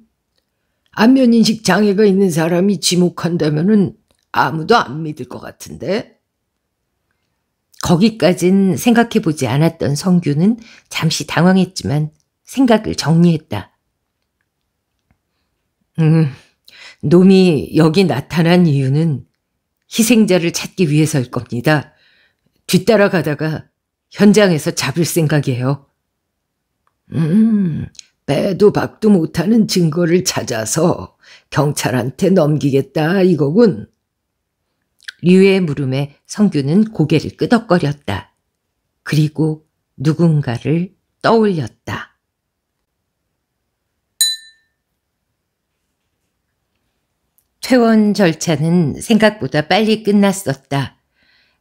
안면인식 장애가 있는 사람이 지목한다면은 아무도 안 믿을 것 같은데. 거기까진 생각해보지 않았던 성규는 잠시 당황했지만 생각을 정리했다. 음, 놈이 여기 나타난 이유는 희생자를 찾기 위해서일 겁니다. 뒤따라가다가 현장에서 잡을 생각이에요. 음, 빼도 박도 못하는 증거를 찾아서 경찰한테 넘기겠다 이거군. 류의 물음에 성규는 고개를 끄덕거렸다. 그리고 누군가를 떠올렸다. 퇴원 절차는 생각보다 빨리 끝났었다.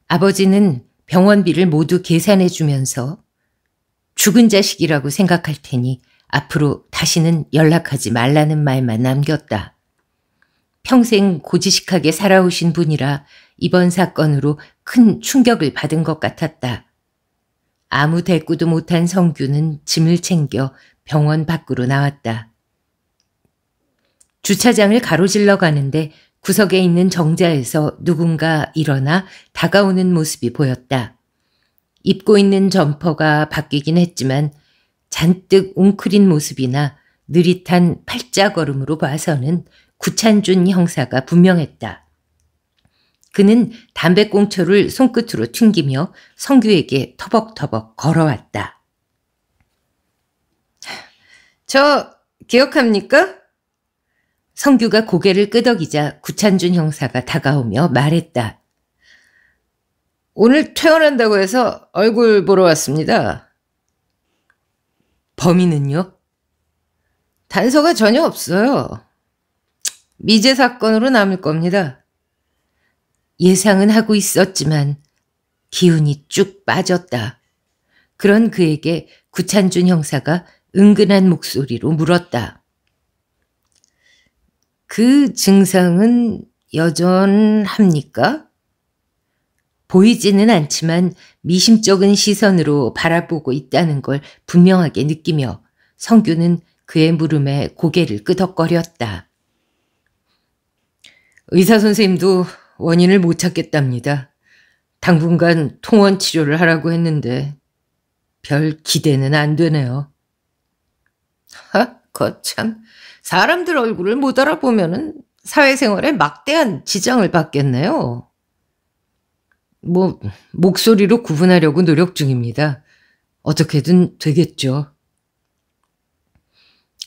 아버지는 병원비를 모두 계산해 주면서 죽은 자식이라고 생각할 테니 앞으로 다시는 연락하지 말라는 말만 남겼다. 평생 고지식하게 살아오신 분이라 이번 사건으로 큰 충격을 받은 것 같았다. 아무 대꾸도 못한 성규는 짐을 챙겨 병원 밖으로 나왔다. 주차장을 가로질러 가는데 구석에 있는 정자에서 누군가 일어나 다가오는 모습이 보였다. 입고 있는 점퍼가 바뀌긴 했지만 잔뜩 웅크린 모습이나 느릿한 팔자걸음으로 봐서는 구찬준 형사가 분명했다. 그는 담배꽁초를 손끝으로 튕기며 성규에게 터벅터벅 걸어왔다. 저 기억합니까? 성규가 고개를 끄덕이자 구찬준 형사가 다가오며 말했다. 오늘 퇴원한다고 해서 얼굴 보러 왔습니다. 범인은요? 단서가 전혀 없어요. 미제 사건으로 남을 겁니다. 예상은 하고 있었지만 기운이 쭉 빠졌다. 그런 그에게 구찬준 형사가 은근한 목소리로 물었다. 그 증상은 여전합니까? 보이지는 않지만 미심쩍은 시선으로 바라보고 있다는 걸 분명하게 느끼며 성규는 그의 물음에 고개를 끄덕거렸다. 의사 선생님도 원인을 못 찾겠답니다. 당분간 통원 치료를 하라고 했는데 별 기대는 안 되네요. 하, 거참. 사람들 얼굴을 못 알아보면 사회생활에 막대한 지장을 받겠네요. 뭐, 목소리로 구분하려고 노력 중입니다. 어떻게든 되겠죠.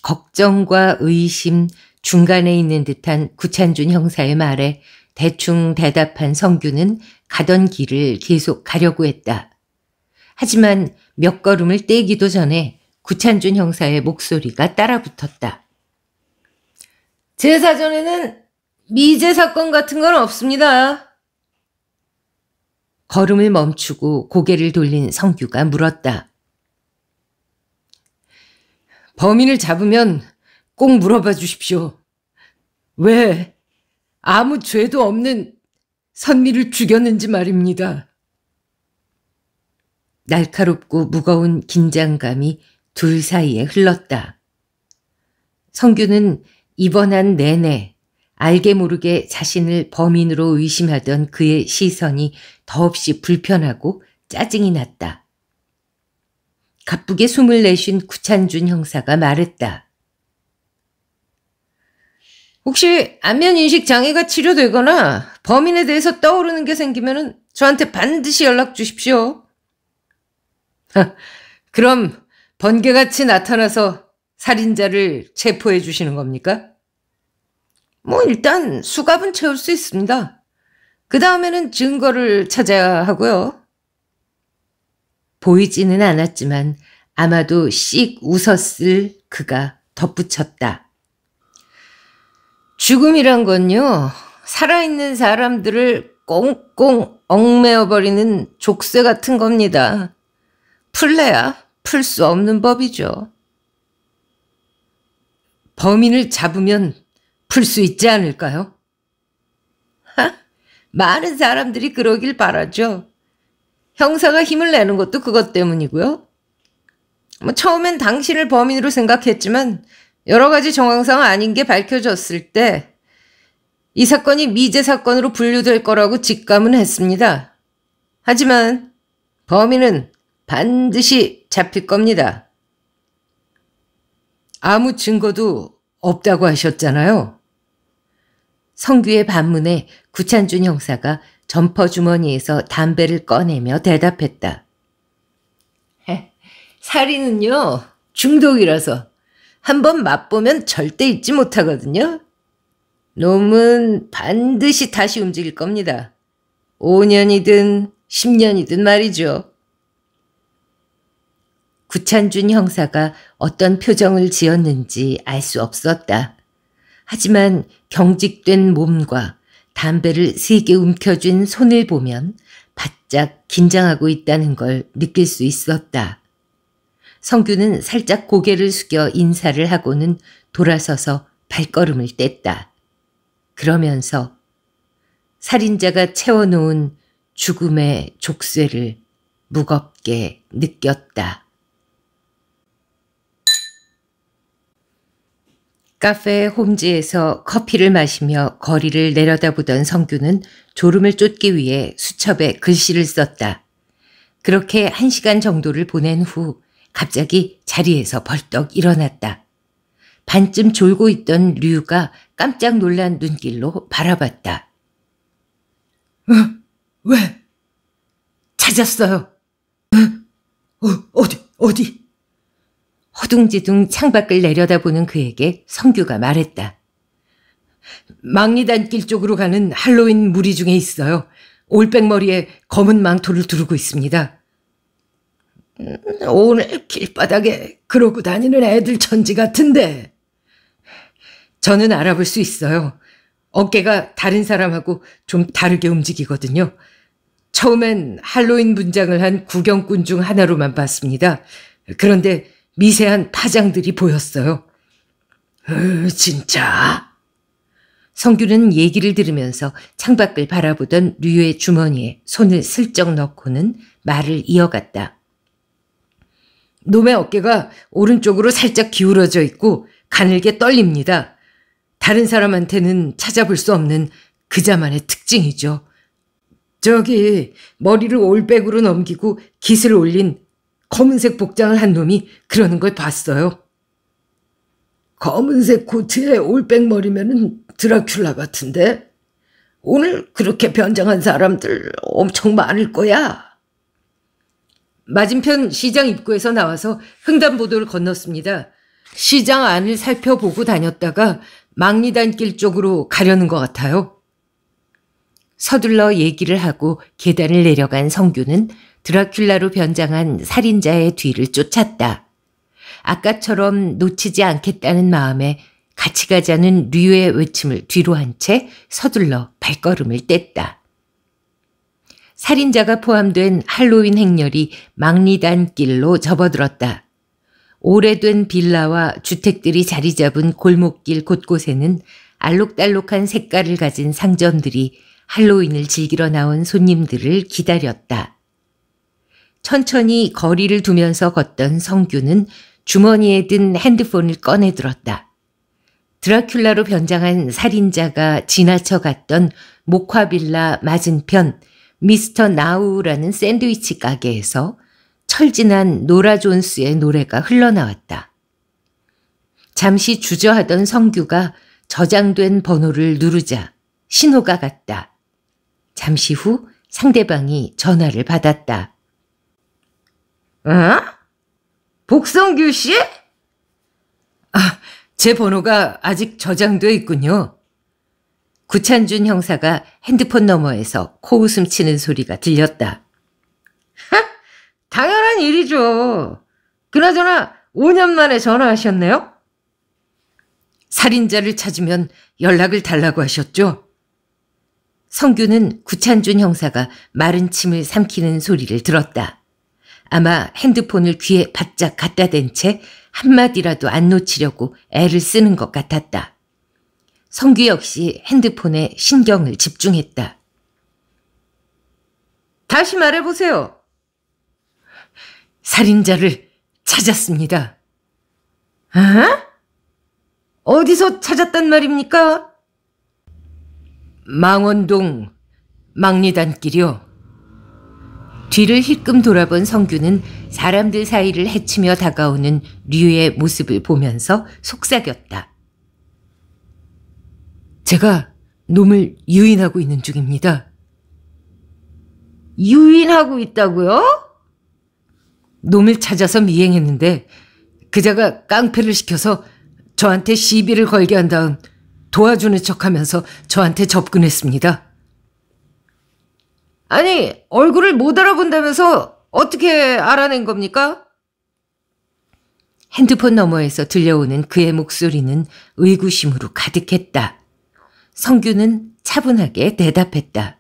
걱정과 의심 중간에 있는 듯한 구찬준 형사의 말에 대충 대답한 성규는 가던 길을 계속 가려고 했다. 하지만 몇 걸음을 떼기도 전에 구찬준 형사의 목소리가 따라붙었다. 제 사전에는 미제 사건 같은 건 없습니다. 걸음을 멈추고 고개를 돌린 성규가 물었다. 범인을 잡으면 꼭 물어봐 주십시오. 왜 아무 죄도 없는 선미를 죽였는지 말입니다. 날카롭고 무거운 긴장감이 둘 사이에 흘렀다. 성규는 입원한 내내 알게 모르게 자신을 범인으로 의심하던 그의 시선이 더없이 불편하고 짜증이 났다. 가쁘게 숨을 내쉰 구찬준 형사가 말했다. 혹시 안면인식 장애가 치료되거나 범인에 대해서 떠오르는 게 생기면 저한테 반드시 연락 주십시오. 그럼 번개같이 나타나서 살인자를 체포해 주시는 겁니까? 뭐 일단 수갑은 채울 수 있습니다. 그 다음에는 증거를 찾아야 하고요. 보이지는 않았지만 아마도 씩 웃었을 그가 덧붙였다. 죽음이란 건요. 살아있는 사람들을 꽁꽁 얽매어버리는 족쇄 같은 겁니다. 풀래야 풀 수 없는 법이죠. 범인을 잡으면 풀수 있지 않을까요? 하, 많은 사람들이 그러길 바라죠. 형사가 힘을 내는 것도 그것 때문이고요. 뭐 처음엔 당신을 범인으로 생각했지만 여러 가지 정황상 아닌 게 밝혀졌을 때 이 사건이 미제 사건으로 분류될 거라고 직감은 했습니다. 하지만 범인은 반드시 잡힐 겁니다. 아무 증거도 없다고 하셨잖아요. 성규의 반문에 구찬준 형사가 점퍼 주머니에서 담배를 꺼내며 대답했다. 살인은요 중독이라서 한번 맛보면 절대 잊지 못하거든요. 놈은 반드시 다시 움직일 겁니다. 5년이든 10년이든 말이죠. 구찬준 형사가 어떤 표정을 지었는지 알 수 없었다. 하지만 경직된 몸과 담배를 세게 움켜쥔 손을 보면 바짝 긴장하고 있다는 걸 느낄 수 있었다. 성규는 살짝 고개를 숙여 인사를 하고는 돌아서서 발걸음을 뗐다. 그러면서 살인자가 채워놓은 죽음의 족쇄를 무겁게 느꼈다. 카페 홈즈에서 커피를 마시며 거리를 내려다보던 성규는 졸음을 쫓기 위해 수첩에 글씨를 썼다. 그렇게 한 시간 정도를 보낸 후 갑자기 자리에서 벌떡 일어났다. 반쯤 졸고 있던 류가 깜짝 놀란 눈길로 바라봤다. 어, 왜? 찾았어요. 어, 어 어디, 어디? 허둥지둥 창밖을 내려다보는 그에게 성규가 말했다. 망리단길 쪽으로 가는 할로윈 무리 중에 있어요. 올백머리에 검은 망토를 두르고 있습니다. 음, 오늘 길바닥에 그러고 다니는 애들 천지 같은데. 저는 알아볼 수 있어요. 어깨가 다른 사람하고 좀 다르게 움직이거든요. 처음엔 할로윈 분장을 한 구경꾼 중 하나로만 봤습니다. 그런데 미세한 파장들이 보였어요. 으, 어, 진짜? 성규는 얘기를 들으면서 창밖을 바라보던 류의 주머니에 손을 슬쩍 넣고는 말을 이어갔다. 놈의 어깨가 오른쪽으로 살짝 기울어져 있고 가늘게 떨립니다. 다른 사람한테는 찾아볼 수 없는 그자만의 특징이죠. 저기 머리를 올백으로 넘기고 깃을 올린 검은색 복장을 한 놈이 그러는 걸 봤어요. 검은색 코트에 올백머리면은 드라큘라 같은데? 오늘 그렇게 변장한 사람들 엄청 많을 거야. 맞은편 시장 입구에서 나와서 횡단보도를 건넜습니다. 시장 안을 살펴보고 다녔다가 망리단길 쪽으로 가려는 것 같아요. 서둘러 얘기를 하고 계단을 내려간 성규는 드라큘라로 변장한 살인자의 뒤를 쫓았다. 아까처럼 놓치지 않겠다는 마음에 같이 가자는 류의 외침을 뒤로 한 채 서둘러 발걸음을 뗐다. 살인자가 포함된 할로윈 행렬이 망리단 길로 접어들었다. 오래된 빌라와 주택들이 자리 잡은 골목길 곳곳에는 알록달록한 색깔을 가진 상점들이 할로윈을 즐기러 나온 손님들을 기다렸다. 천천히 거리를 두면서 걷던 성규는 주머니에 든 핸드폰을 꺼내 들었다. 드라큘라로 변장한 살인자가 지나쳐 갔던 목화빌라 맞은편 미스터 나우라는 샌드위치 가게에서 철진한 노라 존스의 노래가 흘러나왔다. 잠시 주저하던 성규가 저장된 번호를 누르자 신호가 갔다. 잠시 후 상대방이 전화를 받았다. 응? 어? 복성규 씨? 아, 제 번호가 아직 저장돼 있군요. 구찬준 형사가 핸드폰 너머에서 코웃음 치는 소리가 들렸다. 하, 당연한 일이죠. 그나저나 5년 만에 전화하셨네요? 살인자를 찾으면 연락을 달라고 하셨죠? 성규는 구찬준 형사가 마른 침을 삼키는 소리를 들었다. 아마 핸드폰을 귀에 바짝 갖다 댄 채 한마디라도 안 놓치려고 애를 쓰는 것 같았다. 성규 역시 핸드폰에 신경을 집중했다. 다시 말해보세요. 살인자를 찾았습니다. 아? 어디서 찾았단 말입니까? 망원동 망리단길이요. 뒤를 힐끔 돌아본 성규는 사람들 사이를 헤치며 다가오는 류의 모습을 보면서 속삭였다. 제가 놈을 유인하고 있는 중입니다. 유인하고 있다고요? 놈을 찾아서 미행했는데 그자가 깡패를 시켜서 저한테 시비를 걸게 한 다음 도와주는 척하면서 저한테 접근했습니다. 아니, 얼굴을 못 알아본다면서 어떻게 알아낸 겁니까? 핸드폰 너머에서 들려오는 그의 목소리는 의구심으로 가득했다. 성규는 차분하게 대답했다.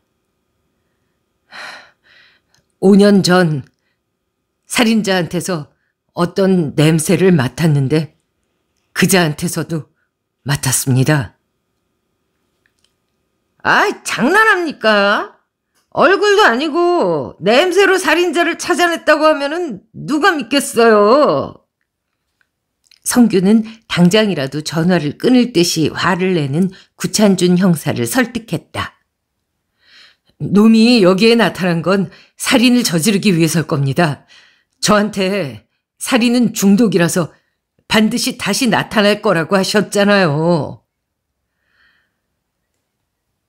5년 전 살인자한테서 어떤 냄새를 맡았는데 그자한테서도 맡았습니다. 아, 장난합니까? 얼굴도 아니고 냄새로 살인자를 찾아냈다고 하면 누가 믿겠어요. 성규는 당장이라도 전화를 끊을 듯이 화를 내는 구찬준 형사를 설득했다. 놈이 여기에 나타난 건 살인을 저지르기 위해서일 겁니다. 저한테 살인은 중독이라서 반드시 다시 나타날 거라고 하셨잖아요.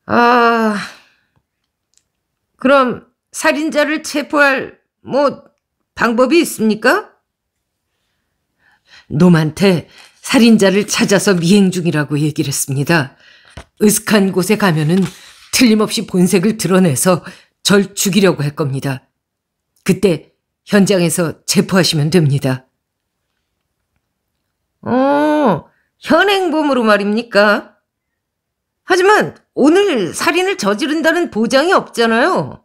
아... 그럼 살인자를 체포할 뭐 방법이 있습니까? 놈한테 살인자를 찾아서 미행 중이라고 얘기를 했습니다. 으슥한 곳에 가면은 틀림없이 본색을 드러내서 절 죽이려고 할 겁니다. 그때 현장에서 체포하시면 됩니다. 어, 현행범으로 말입니까? 하지만 오늘 살인을 저지른다는 보장이 없잖아요.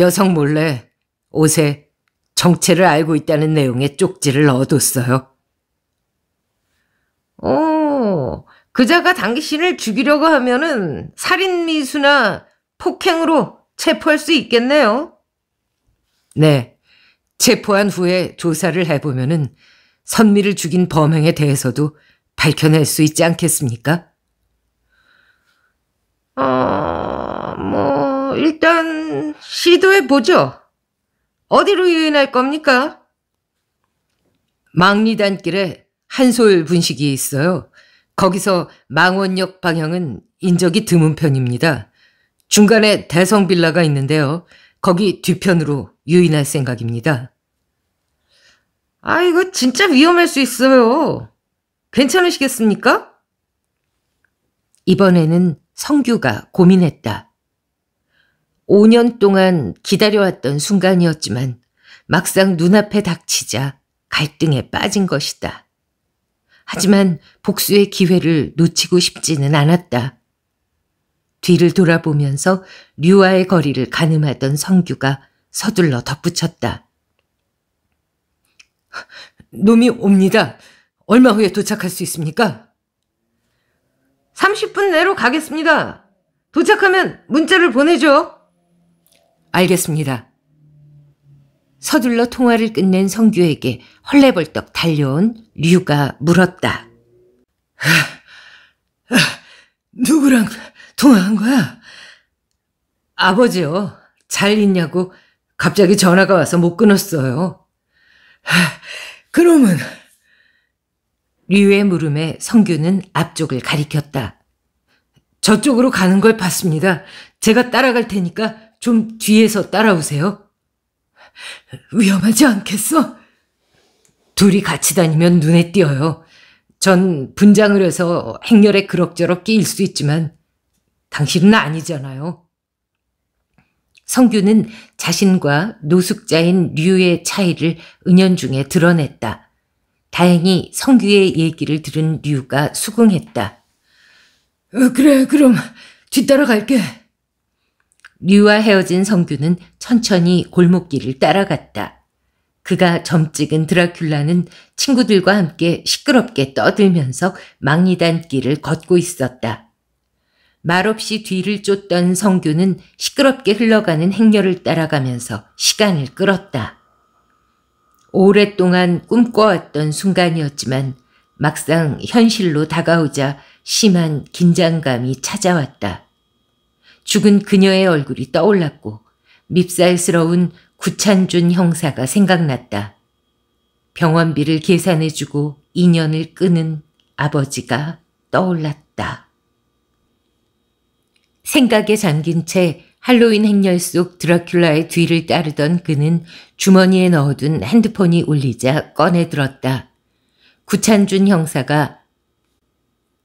여성 몰래 옷에 정체를 알고 있다는 내용의 쪽지를 얻었어요. 어, 그자가 당신을 죽이려고 하면은 살인미수나 폭행으로 체포할 수 있겠네요. 네. 체포한 후에 조사를 해보면은 선미를 죽인 범행에 대해서도 밝혀낼 수 있지 않겠습니까? 어, 뭐, 일단 시도해보죠. 어디로 유인할 겁니까? 망리단길에 한솔 분식이 있어요. 거기서 망원역 방향은 인적이 드문 편입니다. 중간에 대성빌라가 있는데요. 거기 뒤편으로 유인할 생각입니다. 아, 이거 진짜 위험할 수 있어요. 괜찮으시겠습니까? 이번에는 성규가 고민했다. 5년 동안 기다려왔던 순간이었지만 막상 눈앞에 닥치자 갈등에 빠진 것이다. 하지만 복수의 기회를 놓치고 싶지는 않았다. 뒤를 돌아보면서 류와의 거리를 가늠하던 성규가 서둘러 덧붙였다. 놈이 옵니다. 얼마 후에 도착할 수 있습니까? 30분 내로 가겠습니다. 도착하면 문자를 보내죠. 알겠습니다. 서둘러 통화를 끝낸 성규에게 헐레벌떡 달려온 류가 물었다. 아, 아, 누구랑 통화한 거야? 아버지요. 잘 있냐고 갑자기 전화가 와서 못 끊었어요. 아, 그러면 류의 물음에 성규는 앞쪽을 가리켰다. 저쪽으로 가는 걸 봤습니다. 제가 따라갈 테니까 좀 뒤에서 따라오세요. 위험하지 않겠어? 둘이 같이 다니면 눈에 띄어요. 전 분장을 해서 행렬에 그럭저럭 끼일 수 있지만 당신은 아니잖아요. 성규는 자신과 노숙자인 류의 차이를 은연중에 드러냈다. 다행히 성규의 얘기를 들은 류가 수긍했다. 어, 그래 그럼 뒤따라 갈게. 류와 헤어진 성규는 천천히 골목길을 따라갔다. 그가 점찍은 드라큘라는 친구들과 함께 시끄럽게 떠들면서 망리단길을 걷고 있었다. 말없이 뒤를 쫓던 성규는 시끄럽게 흘러가는 행렬을 따라가면서 시간을 끌었다. 오랫동안 꿈꿔왔던 순간이었지만 막상 현실로 다가오자 심한 긴장감이 찾아왔다. 죽은 그녀의 얼굴이 떠올랐고 밉살스러운 구찬준 형사가 생각났다. 병원비를 계산해주고 인연을 끄는 아버지가 떠올랐다. 생각에 잠긴 채 할로윈 행렬 속 드라큘라의 뒤를 따르던 그는 주머니에 넣어둔 핸드폰이 울리자 꺼내 들었다. 구찬준 형사가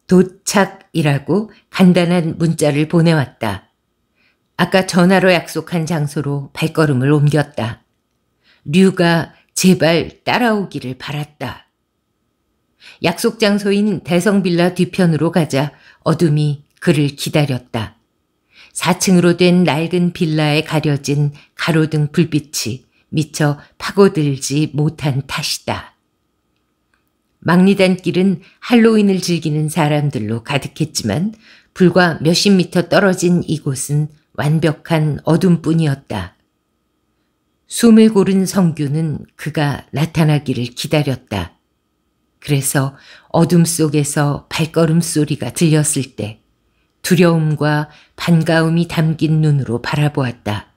도착이라고 간단한 문자를 보내왔다. 아까 전화로 약속한 장소로 발걸음을 옮겼다. 류가 제발 따라오기를 바랐다. 약속 장소인 대성빌라 뒤편으로 가자 어둠이 그를 기다렸다. 4층으로 된 낡은 빌라에 가려진 가로등 불빛이 미처 파고들지 못한 탓이다. 막리단길은 할로윈을 즐기는 사람들로 가득했지만 불과 몇십 미터 떨어진 이곳은 완벽한 어둠뿐이었다. 숨을 고른 성규는 그가 나타나기를 기다렸다. 그래서 어둠 속에서 발걸음 소리가 들렸을 때 두려움과 반가움이 담긴 눈으로 바라보았다.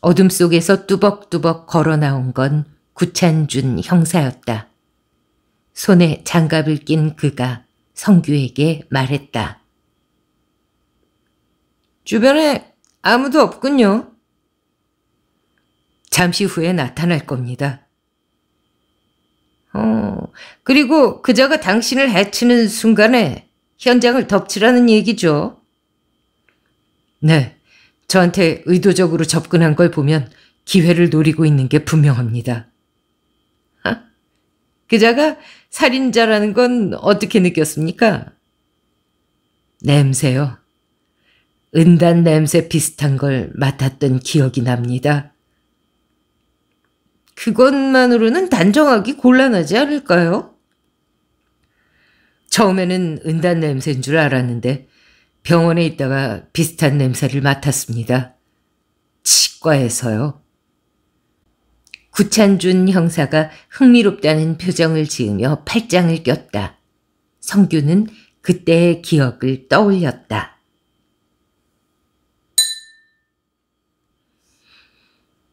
어둠 속에서 뚜벅뚜벅 걸어 나온 건 구찬준 형사였다. 손에 장갑을 낀 그가 성규에게 말했다. 주변에 아무도 없군요. 잠시 후에 나타날 겁니다. 어, 그리고 그자가 당신을 해치는 순간에 현장을 덮치라는 얘기죠. 네, 저한테 의도적으로 접근한 걸 보면 기회를 노리고 있는 게 분명합니다. 아? 그자가 살인자라는 건 어떻게 느꼈습니까? 냄새요. 은단 냄새 비슷한 걸 맡았던 기억이 납니다. 그것만으로는 단정하기 곤란하지 않을까요? 처음에는 은단 냄새인 줄 알았는데 병원에 있다가 비슷한 냄새를 맡았습니다. 치과에서요. 구찬준 형사가 흥미롭다는 표정을 지으며 팔짱을 꼈다. 성규는 그때의 기억을 떠올렸다.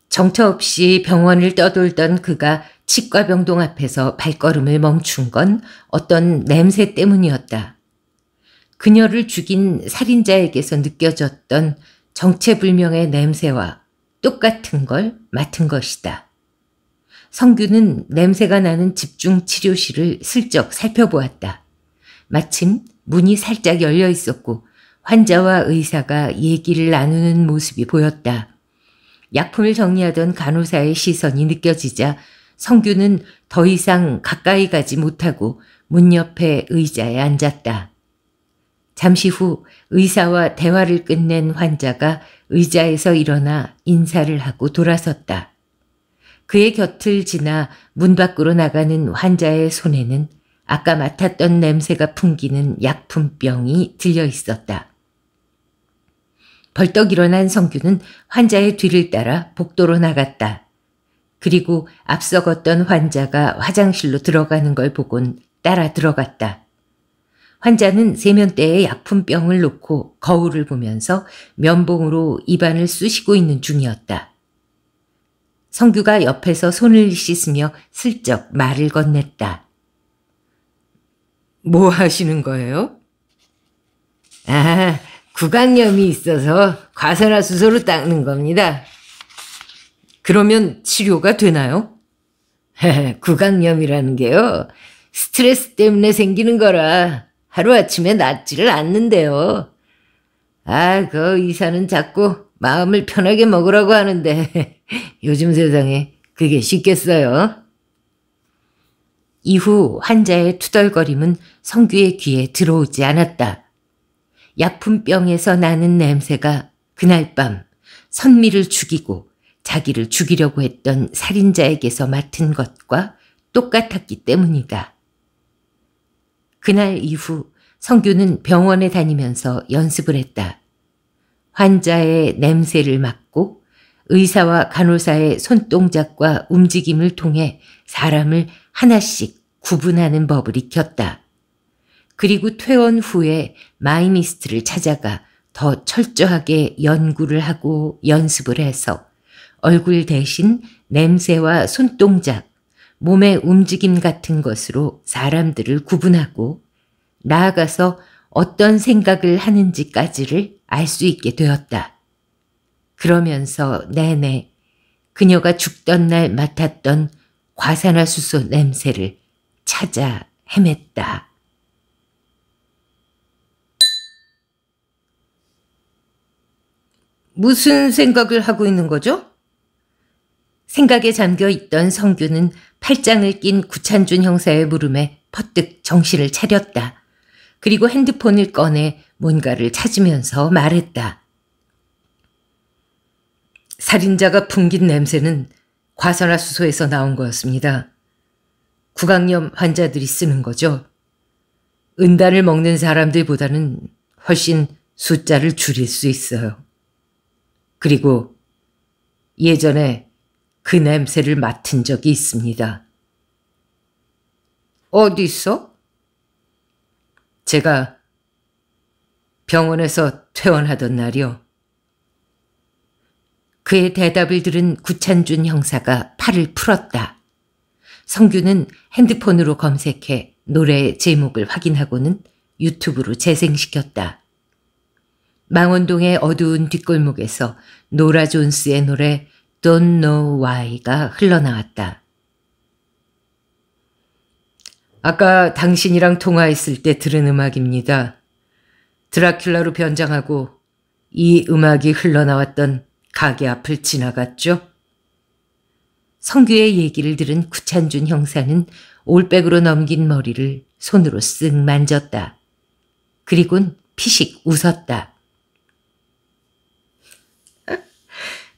정처 없이 병원을 떠돌던 그가 치과병동 앞에서 발걸음을 멈춘 건 어떤 냄새 때문이었다. 그녀를 죽인 살인자에게서 느껴졌던 정체불명의 냄새와 똑같은 걸 맡은 것이다. 성규는 냄새가 나는 집중치료실을 슬쩍 살펴보았다. 마침 문이 살짝 열려 있었고 환자와 의사가 얘기를 나누는 모습이 보였다. 약품을 정리하던 간호사의 시선이 느껴지자 성규는 더 이상 가까이 가지 못하고 문 옆에 의자에 앉았다. 잠시 후 의사와 대화를 끝낸 환자가 의자에서 일어나 인사를 하고 돌아섰다. 그의 곁을 지나 문 밖으로 나가는 환자의 손에는 아까 맡았던 냄새가 풍기는 약품병이 들려 있었다. 벌떡 일어난 성규는 환자의 뒤를 따라 복도로 나갔다. 그리고 앞서 걷던 환자가 화장실로 들어가는 걸 보곤 따라 들어갔다. 환자는 세면대에 약품병을 놓고 거울을 보면서 면봉으로 입안을 쑤시고 있는 중이었다. 성규가 옆에서 손을 씻으며 슬쩍 말을 건넸다. 뭐 하시는 거예요? 아, 구강염이 있어서 과산화 수소로 닦는 겁니다. 그러면 치료가 되나요? 구강염이라는 게요. 스트레스 때문에 생기는 거라 하루아침에 낫지를 않는데요. 아, 그 의사는 자꾸 마음을 편하게 먹으라고 하는데 요즘 세상에 그게 쉽겠어요. 이후 환자의 투덜거림은 성규의 귀에 들어오지 않았다. 약품병에서 나는 냄새가 그날 밤 선미를 죽이고 자기를 죽이려고 했던 살인자에게서 맡은 것과 똑같았기 때문이다. 그날 이후 성규는 병원에 다니면서 연습을 했다. 환자의 냄새를 맡고 의사와 간호사의 손동작과 움직임을 통해 사람을 하나씩 구분하는 법을 익혔다. 그리고 퇴원 후에 마이미스트를 찾아가 더 철저하게 연구를 하고 연습을 해서 얼굴 대신 냄새와 손동작, 몸의 움직임 같은 것으로 사람들을 구분하고 나아가서 어떤 생각을 하는지까지를 알 수 있게 되었다. 그러면서 내내 그녀가 죽던 날 맡았던 과산화수소 냄새를 찾아 헤맸다. 무슨 생각을 하고 있는 거죠? 생각에 잠겨 있던 성규는 팔짱을 낀 구찬준 형사의 물음에 퍼뜩 정신을 차렸다. 그리고 핸드폰을 꺼내 뭔가를 찾으면서 말했다. 살인자가 풍긴 냄새는 과산화수소에서 나온 거였습니다. 구강염 환자들이 쓰는 거죠. 은단을 먹는 사람들보다는 훨씬 숫자를 줄일 수 있어요. 그리고 예전에 그 냄새를 맡은 적이 있습니다. 어디서? 제가 병원에서 퇴원하던 날이요. 그의 대답을 들은 구찬준 형사가 팔을 풀었다. 성규는 핸드폰으로 검색해 노래의 제목을 확인하고는 유튜브로 재생시켰다. 망원동의 어두운 뒷골목에서 노라 존스의 노래 Don't know why가 흘러나왔다. 아까 당신이랑 통화했을 때 들은 음악입니다. 드라큘라로 변장하고 이 음악이 흘러나왔던 가게 앞을 지나갔죠. 성규의 얘기를 들은 구찬준 형사는 올백으로 넘긴 머리를 손으로 쓱 만졌다. 그리곤 피식 웃었다.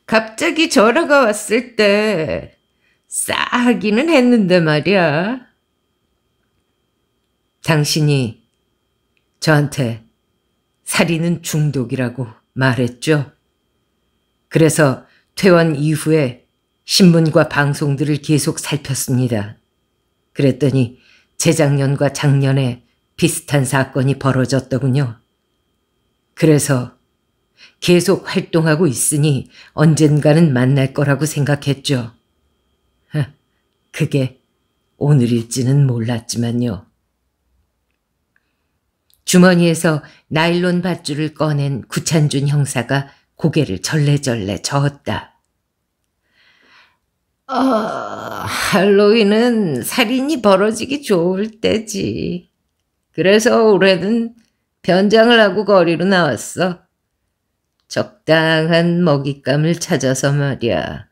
갑자기 전화가 왔을 때 싸하기는 했는데 말이야. 당신이 저한테 살인은 중독이라고 말했죠. 그래서 퇴원 이후에 신문과 방송들을 계속 살폈습니다. 그랬더니 재작년과 작년에 비슷한 사건이 벌어졌더군요. 그래서 계속 활동하고 있으니 언젠가는 만날 거라고 생각했죠. 그게 오늘일지는 몰랐지만요. 주머니에서 나일론 밧줄을 꺼낸 구찬준 형사가 고개를 절레절레 저었다. 어, 할로윈은 살인이 벌어지기 좋을 때지. 그래서 올해는 변장을 하고 거리로 나왔어. 적당한 먹잇감을 찾아서 말이야.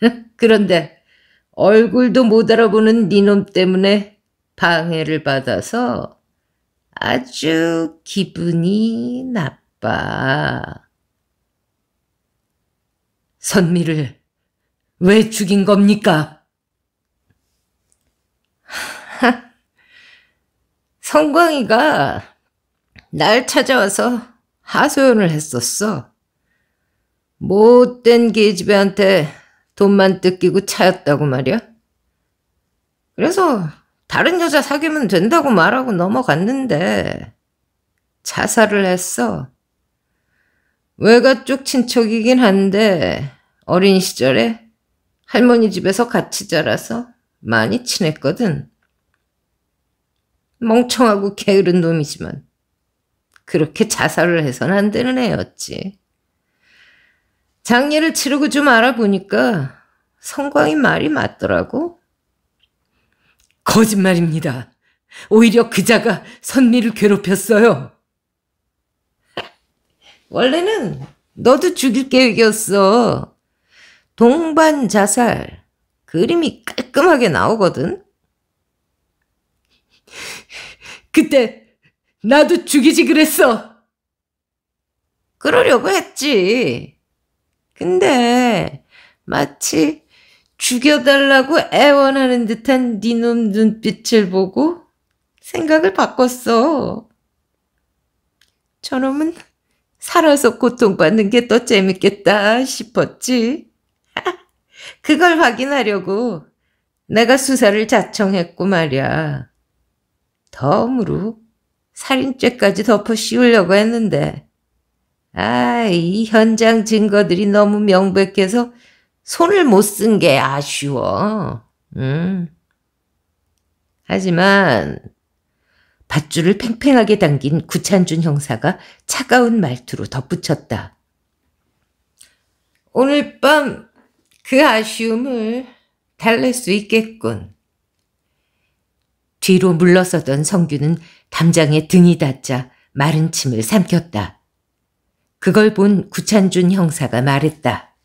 그런데 얼굴도 못 알아보는 니놈 때문에 방해를 받아서 아주 기분이 나빠. 선미를 왜 죽인 겁니까? 성광이가 날 찾아와서 하소연을 했었어. 못된 계집애한테 돈만 뜯기고 차였다고 말이야. 그래서 다른 여자 사귀면 된다고 말하고 넘어갔는데 자살을 했어. 외가 쪽 친척이긴 한데 어린 시절에 할머니 집에서 같이 자라서 많이 친했거든. 멍청하고 게으른 놈이지만 그렇게 자살을 해서는 안 되는 애였지. 장례를 치르고 좀 알아보니까 성광이 말이 맞더라고. 거짓말입니다. 오히려 그자가 선미를 괴롭혔어요. 원래는 너도 죽일 계획이었어. 동반 자살. 그림이 깔끔하게 나오거든. 그때 나도 죽이지 그랬어. 그러려고 했지. 근데 마치 죽여달라고 애원하는 듯한 니놈 네 눈빛을 보고 생각을 바꿨어. 저놈은 살아서 고통받는 게 더 재밌겠다 싶었지. 그걸 확인하려고 내가 수사를 자청했고 말이야. 덤으로 살인죄까지 덮어 씌우려고 했는데 아, 이 현장 증거들이 너무 명백해서 손을 못 쓴 게 아쉬워. 음. 하지만 밧줄을 팽팽하게 당긴 구찬준 형사가 차가운 말투로 덧붙였다. 오늘 밤 그 아쉬움을 달랠 수 있겠군. 뒤로 물러서던 성규는 담장에 등이 닿자 마른 침을 삼켰다. 그걸 본 구찬준 형사가 말했다.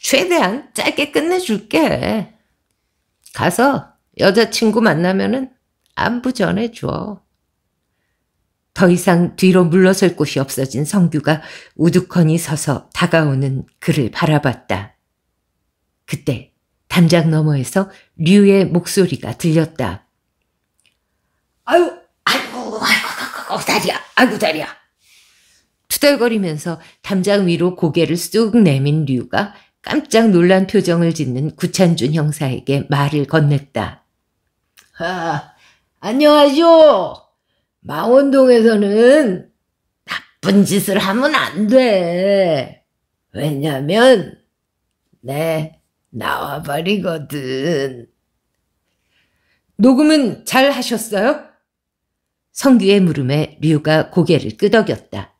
최대한 짧게 끝내줄게. 가서 여자친구 만나면은 안부 전해줘. 더 이상 뒤로 물러설 곳이 없어진 성규가 우두커니 서서 다가오는 그를 바라봤다. 그때 담장 너머에서 류의 목소리가 들렸다. 아유, 아이고, 아이고, 아이고, 다리야, 아이고, 다리야. 투덜거리면서 담장 위로 고개를 쑥 내민 류가 깜짝 놀란 표정을 짓는 구찬준 형사에게 말을 건넸다. 아, 안녕하쇼. 망원동에서는 나쁜 짓을 하면 안 돼. 왜냐면 내 네, 나와버리거든. 녹음은 잘 하셨어요? 성규의 물음에 류가 고개를 끄덕였다.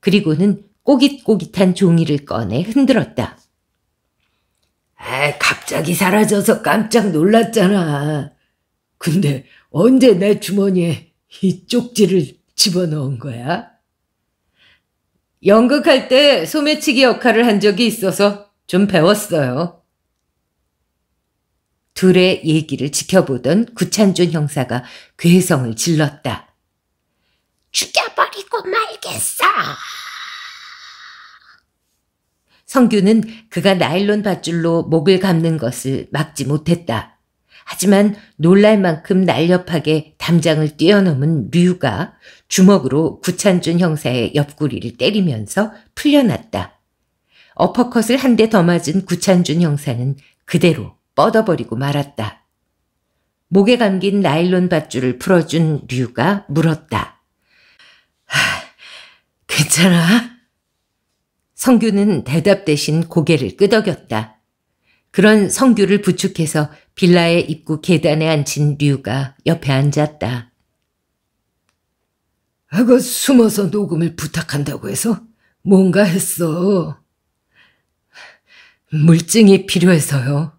그리고는 꼬깃꼬깃한 종이를 꺼내 흔들었다. 아, 갑자기 사라져서 깜짝 놀랐잖아. 근데 언제 내 주머니에 이 쪽지를 집어넣은 거야? 연극할 때 소매치기 역할을 한 적이 있어서 좀 배웠어요. 둘의 얘기를 지켜보던 구찬준 형사가 괴성을 질렀다. 죽여버리고 말겠어. 성규는 그가 나일론 밧줄로 목을 감는 것을 막지 못했다. 하지만 놀랄 만큼 날렵하게 담장을 뛰어넘은 류가 주먹으로 구찬준 형사의 옆구리를 때리면서 풀려났다. 어퍼컷을 한 대 더 맞은 구찬준 형사는 그대로 뻗어버리고 말았다. 목에 감긴 나일론 밧줄을 풀어준 류가 물었다. 하, 괜찮아? 성규는 대답 대신 고개를 끄덕였다. 그런 성규를 부축해서 빌라의 입구 계단에 앉힌 류가 옆에 앉았다. 하고 숨어서 녹음을 부탁한다고 해서 뭔가 했어. 물증이 필요해서요.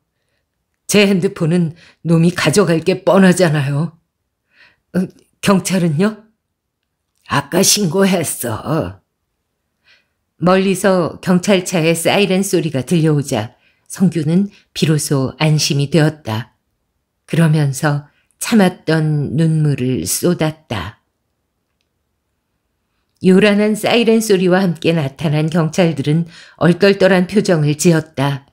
제 핸드폰은 놈이 가져갈 게 뻔하잖아요. 어, 경찰은요? 아까 신고했어. 멀리서 경찰차의 사이렌 소리가 들려오자 성규는 비로소 안심이 되었다. 그러면서 참았던 눈물을 쏟았다. 요란한 사이렌 소리와 함께 나타난 경찰들은 얼떨떨한 표정을 지었다.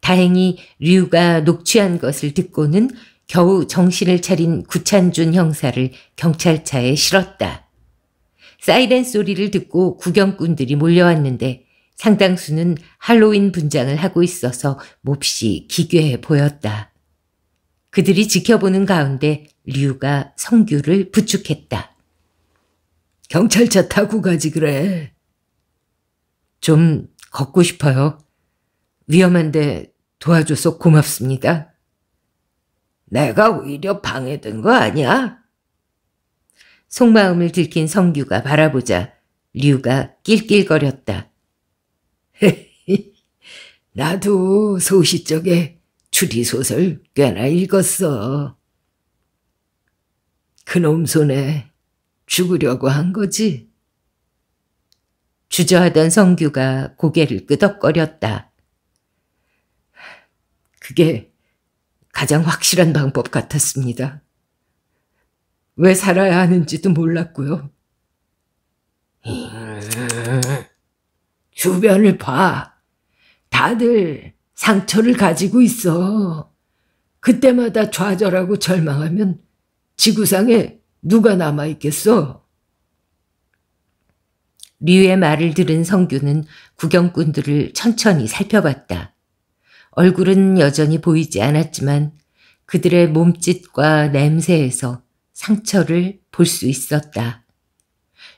다행히 류가 녹취한 것을 듣고는 겨우 정신을 차린 구찬준 형사를 경찰차에 실었다. 사이렌 소리를 듣고 구경꾼들이 몰려왔는데 상당수는 할로윈 분장을 하고 있어서 몹시 기괴해 보였다. 그들이 지켜보는 가운데 류가 성규를 부축했다. 경찰차 타고 가지 그래. 좀 걷고 싶어요. 위험한데 도와줘서 고맙습니다. 내가 오히려 방해된 거 아니야? 속마음을 들킨 성규가 바라보자 류가 낄낄거렸다. 나도 소시 적에 추리소설 꽤나 읽었어. 그 놈 손에 죽으려고 한 거지? 주저하던 성규가 고개를 끄덕거렸다. 그게 가장 확실한 방법 같았습니다. 왜 살아야 하는지도 몰랐고요. 주변을 봐. 다들 상처를 가지고 있어. 그때마다 좌절하고 절망하면 지구상에 누가 남아있겠어? 류의 말을 들은 성규는 구경꾼들을 천천히 살펴봤다. 얼굴은 여전히 보이지 않았지만 그들의 몸짓과 냄새에서 상처를 볼 수 있었다.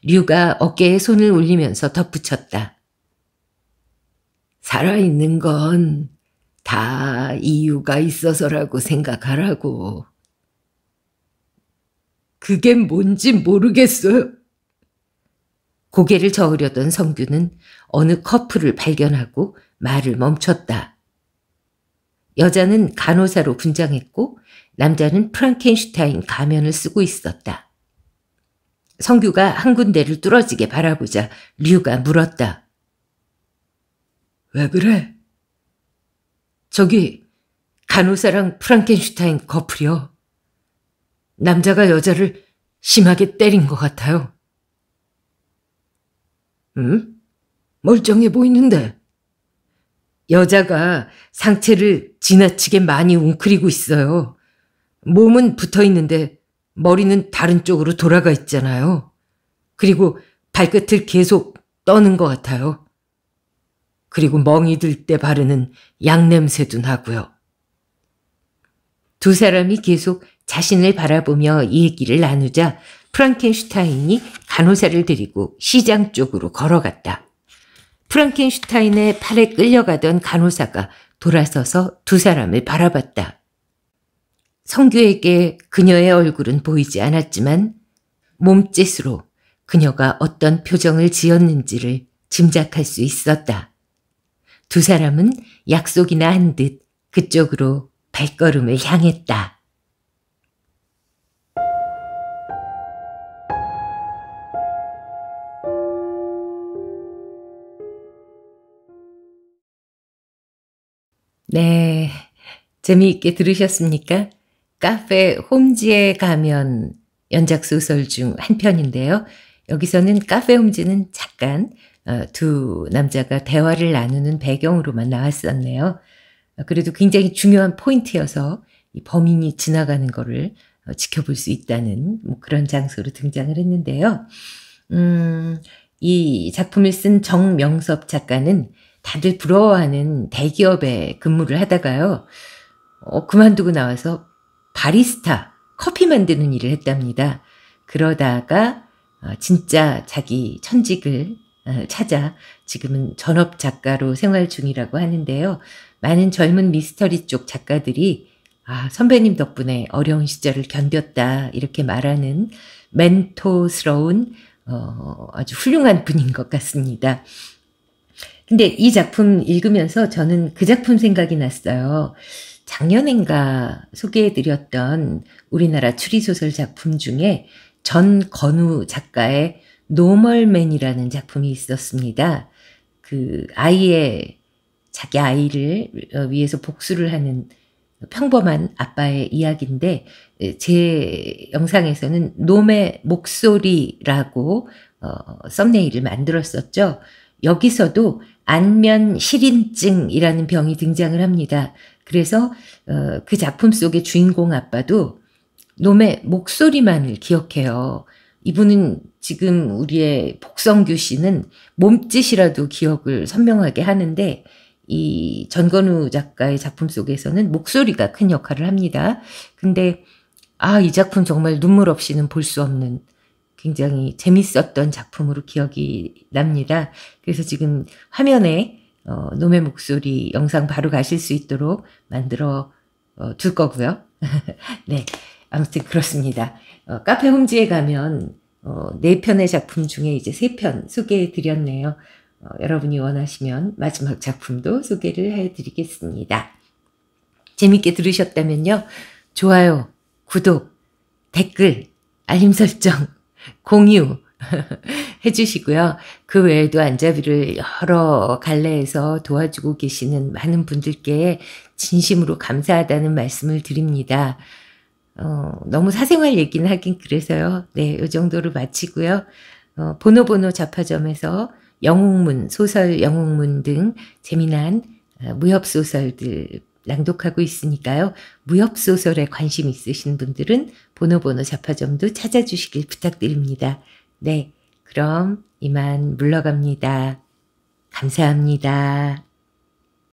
류가 어깨에 손을 올리면서 덧붙였다. 살아있는 건 다 이유가 있어서라고 생각하라고. 그게 뭔지 모르겠어요. 고개를 저으려던 성규는 어느 커플을 발견하고 말을 멈췄다. 여자는 간호사로 분장했고 남자는 프랑켄슈타인 가면을 쓰고 있었다. 성규가 한 군데를 뚫어지게 바라보자 류가 물었다. 왜 그래? 저기 간호사랑 프랑켄슈타인 커플이요. 남자가 여자를 심하게 때린 것 같아요. 응? 멀쩡해 보이는데. 여자가 상체를 지나치게 많이 웅크리고 있어요. 몸은 붙어 있는데 머리는 다른 쪽으로 돌아가 있잖아요. 그리고 발끝을 계속 떠는 것 같아요. 그리고 멍이 들 때 바르는 양냄새도 나고요. 두 사람이 계속 자신을 바라보며 이 얘기를 나누자 프랑켄슈타인이 간호사를 데리고 시장 쪽으로 걸어갔다. 프랑켄슈타인의 팔에 끌려가던 간호사가 돌아서서 두 사람을 바라봤다. 성규에게 그녀의 얼굴은 보이지 않았지만 몸짓으로 그녀가 어떤 표정을 지었는지를 짐작할 수 있었다. 두 사람은 약속이나 한 듯 그쪽으로 발걸음을 향했다. 네. 재미있게 들으셨습니까? 카페 홈지에 가면 연작 소설 중 한 편인데요. 여기서는 카페 홈지는 잠깐 어, 두 남자가 대화를 나누는 배경으로만 나왔었네요. 어, 그래도 굉장히 중요한 포인트여서 범인이 지나가는 거를 어, 지켜볼 수 있다는 뭐 그런 장소로 등장을 했는데요. 음, 이 작품을 쓴 정명섭 작가는 다들 부러워하는 대기업에 근무를 하다가요. 어, 그만두고 나와서 바리스타, 커피 만드는 일을 했답니다. 그러다가 어, 진짜 자기 천직을 어, 찾아 지금은 전업 작가로 생활 중이라고 하는데요. 많은 젊은 미스터리 쪽 작가들이 아, 선배님 덕분에 어려운 시절을 견뎠다 이렇게 말하는 멘토스러운 어, 아주 훌륭한 분인 것 같습니다. 근데 이 작품 읽으면서 저는 그 작품 생각이 났어요. 작년엔가 소개해드렸던 우리나라 추리소설 작품 중에 전건우 작가의 노멀맨이라는 작품이 있었습니다. 그 아이의 자기 아이를 어, 위해서 복수를 하는 평범한 아빠의 이야기인데 제 영상에서는 놈의 목소리라고 어, 썸네일을 만들었었죠. 여기서도 안면 실인증이라는 병이 등장을 합니다. 그래서 어, 그 작품 속의 주인공 아빠도 놈의 목소리만을 기억해요. 이분은 지금 우리의 복성규 씨는 몸짓이라도 기억을 선명하게 하는데 이 전건우 작가의 작품 속에서는 목소리가 큰 역할을 합니다. 근데 아, 이 작품 정말 눈물 없이는 볼 수 없는 굉장히 재밌었던 작품으로 기억이 납니다. 그래서 지금 화면에 어, 놈의 목소리 영상 바로 가실 수 있도록 만들어 어, 둘 거고요. 네, 아무튼 그렇습니다. 어, 카페 홈즈에 가면 어, 네 편의 작품 중에 이제 세 편 소개해 드렸네요. 어, 여러분이 원하시면 마지막 작품도 소개를 해 드리겠습니다. 재밌게 들으셨다면요. 좋아요, 구독, 댓글, 알림 설정 공유 해주시고요. 그 외에도 안자비를 여러 갈래에서 도와주고 계시는 많은 분들께 진심으로 감사하다는 말씀을 드립니다. 어, 너무 사생활 얘기는 하긴 그래서요. 네, 이 정도로 마치고요. 어, 보노보노 잡화점에서 영웅문, 소설 영웅문 등 재미난 어, 무협소설들 낭독하고 있으니까요. 무협소설에 관심 있으신 분들은 보노보노 자파점도 찾아주시길 부탁드립니다. 네. 그럼 이만 물러갑니다. 감사합니다.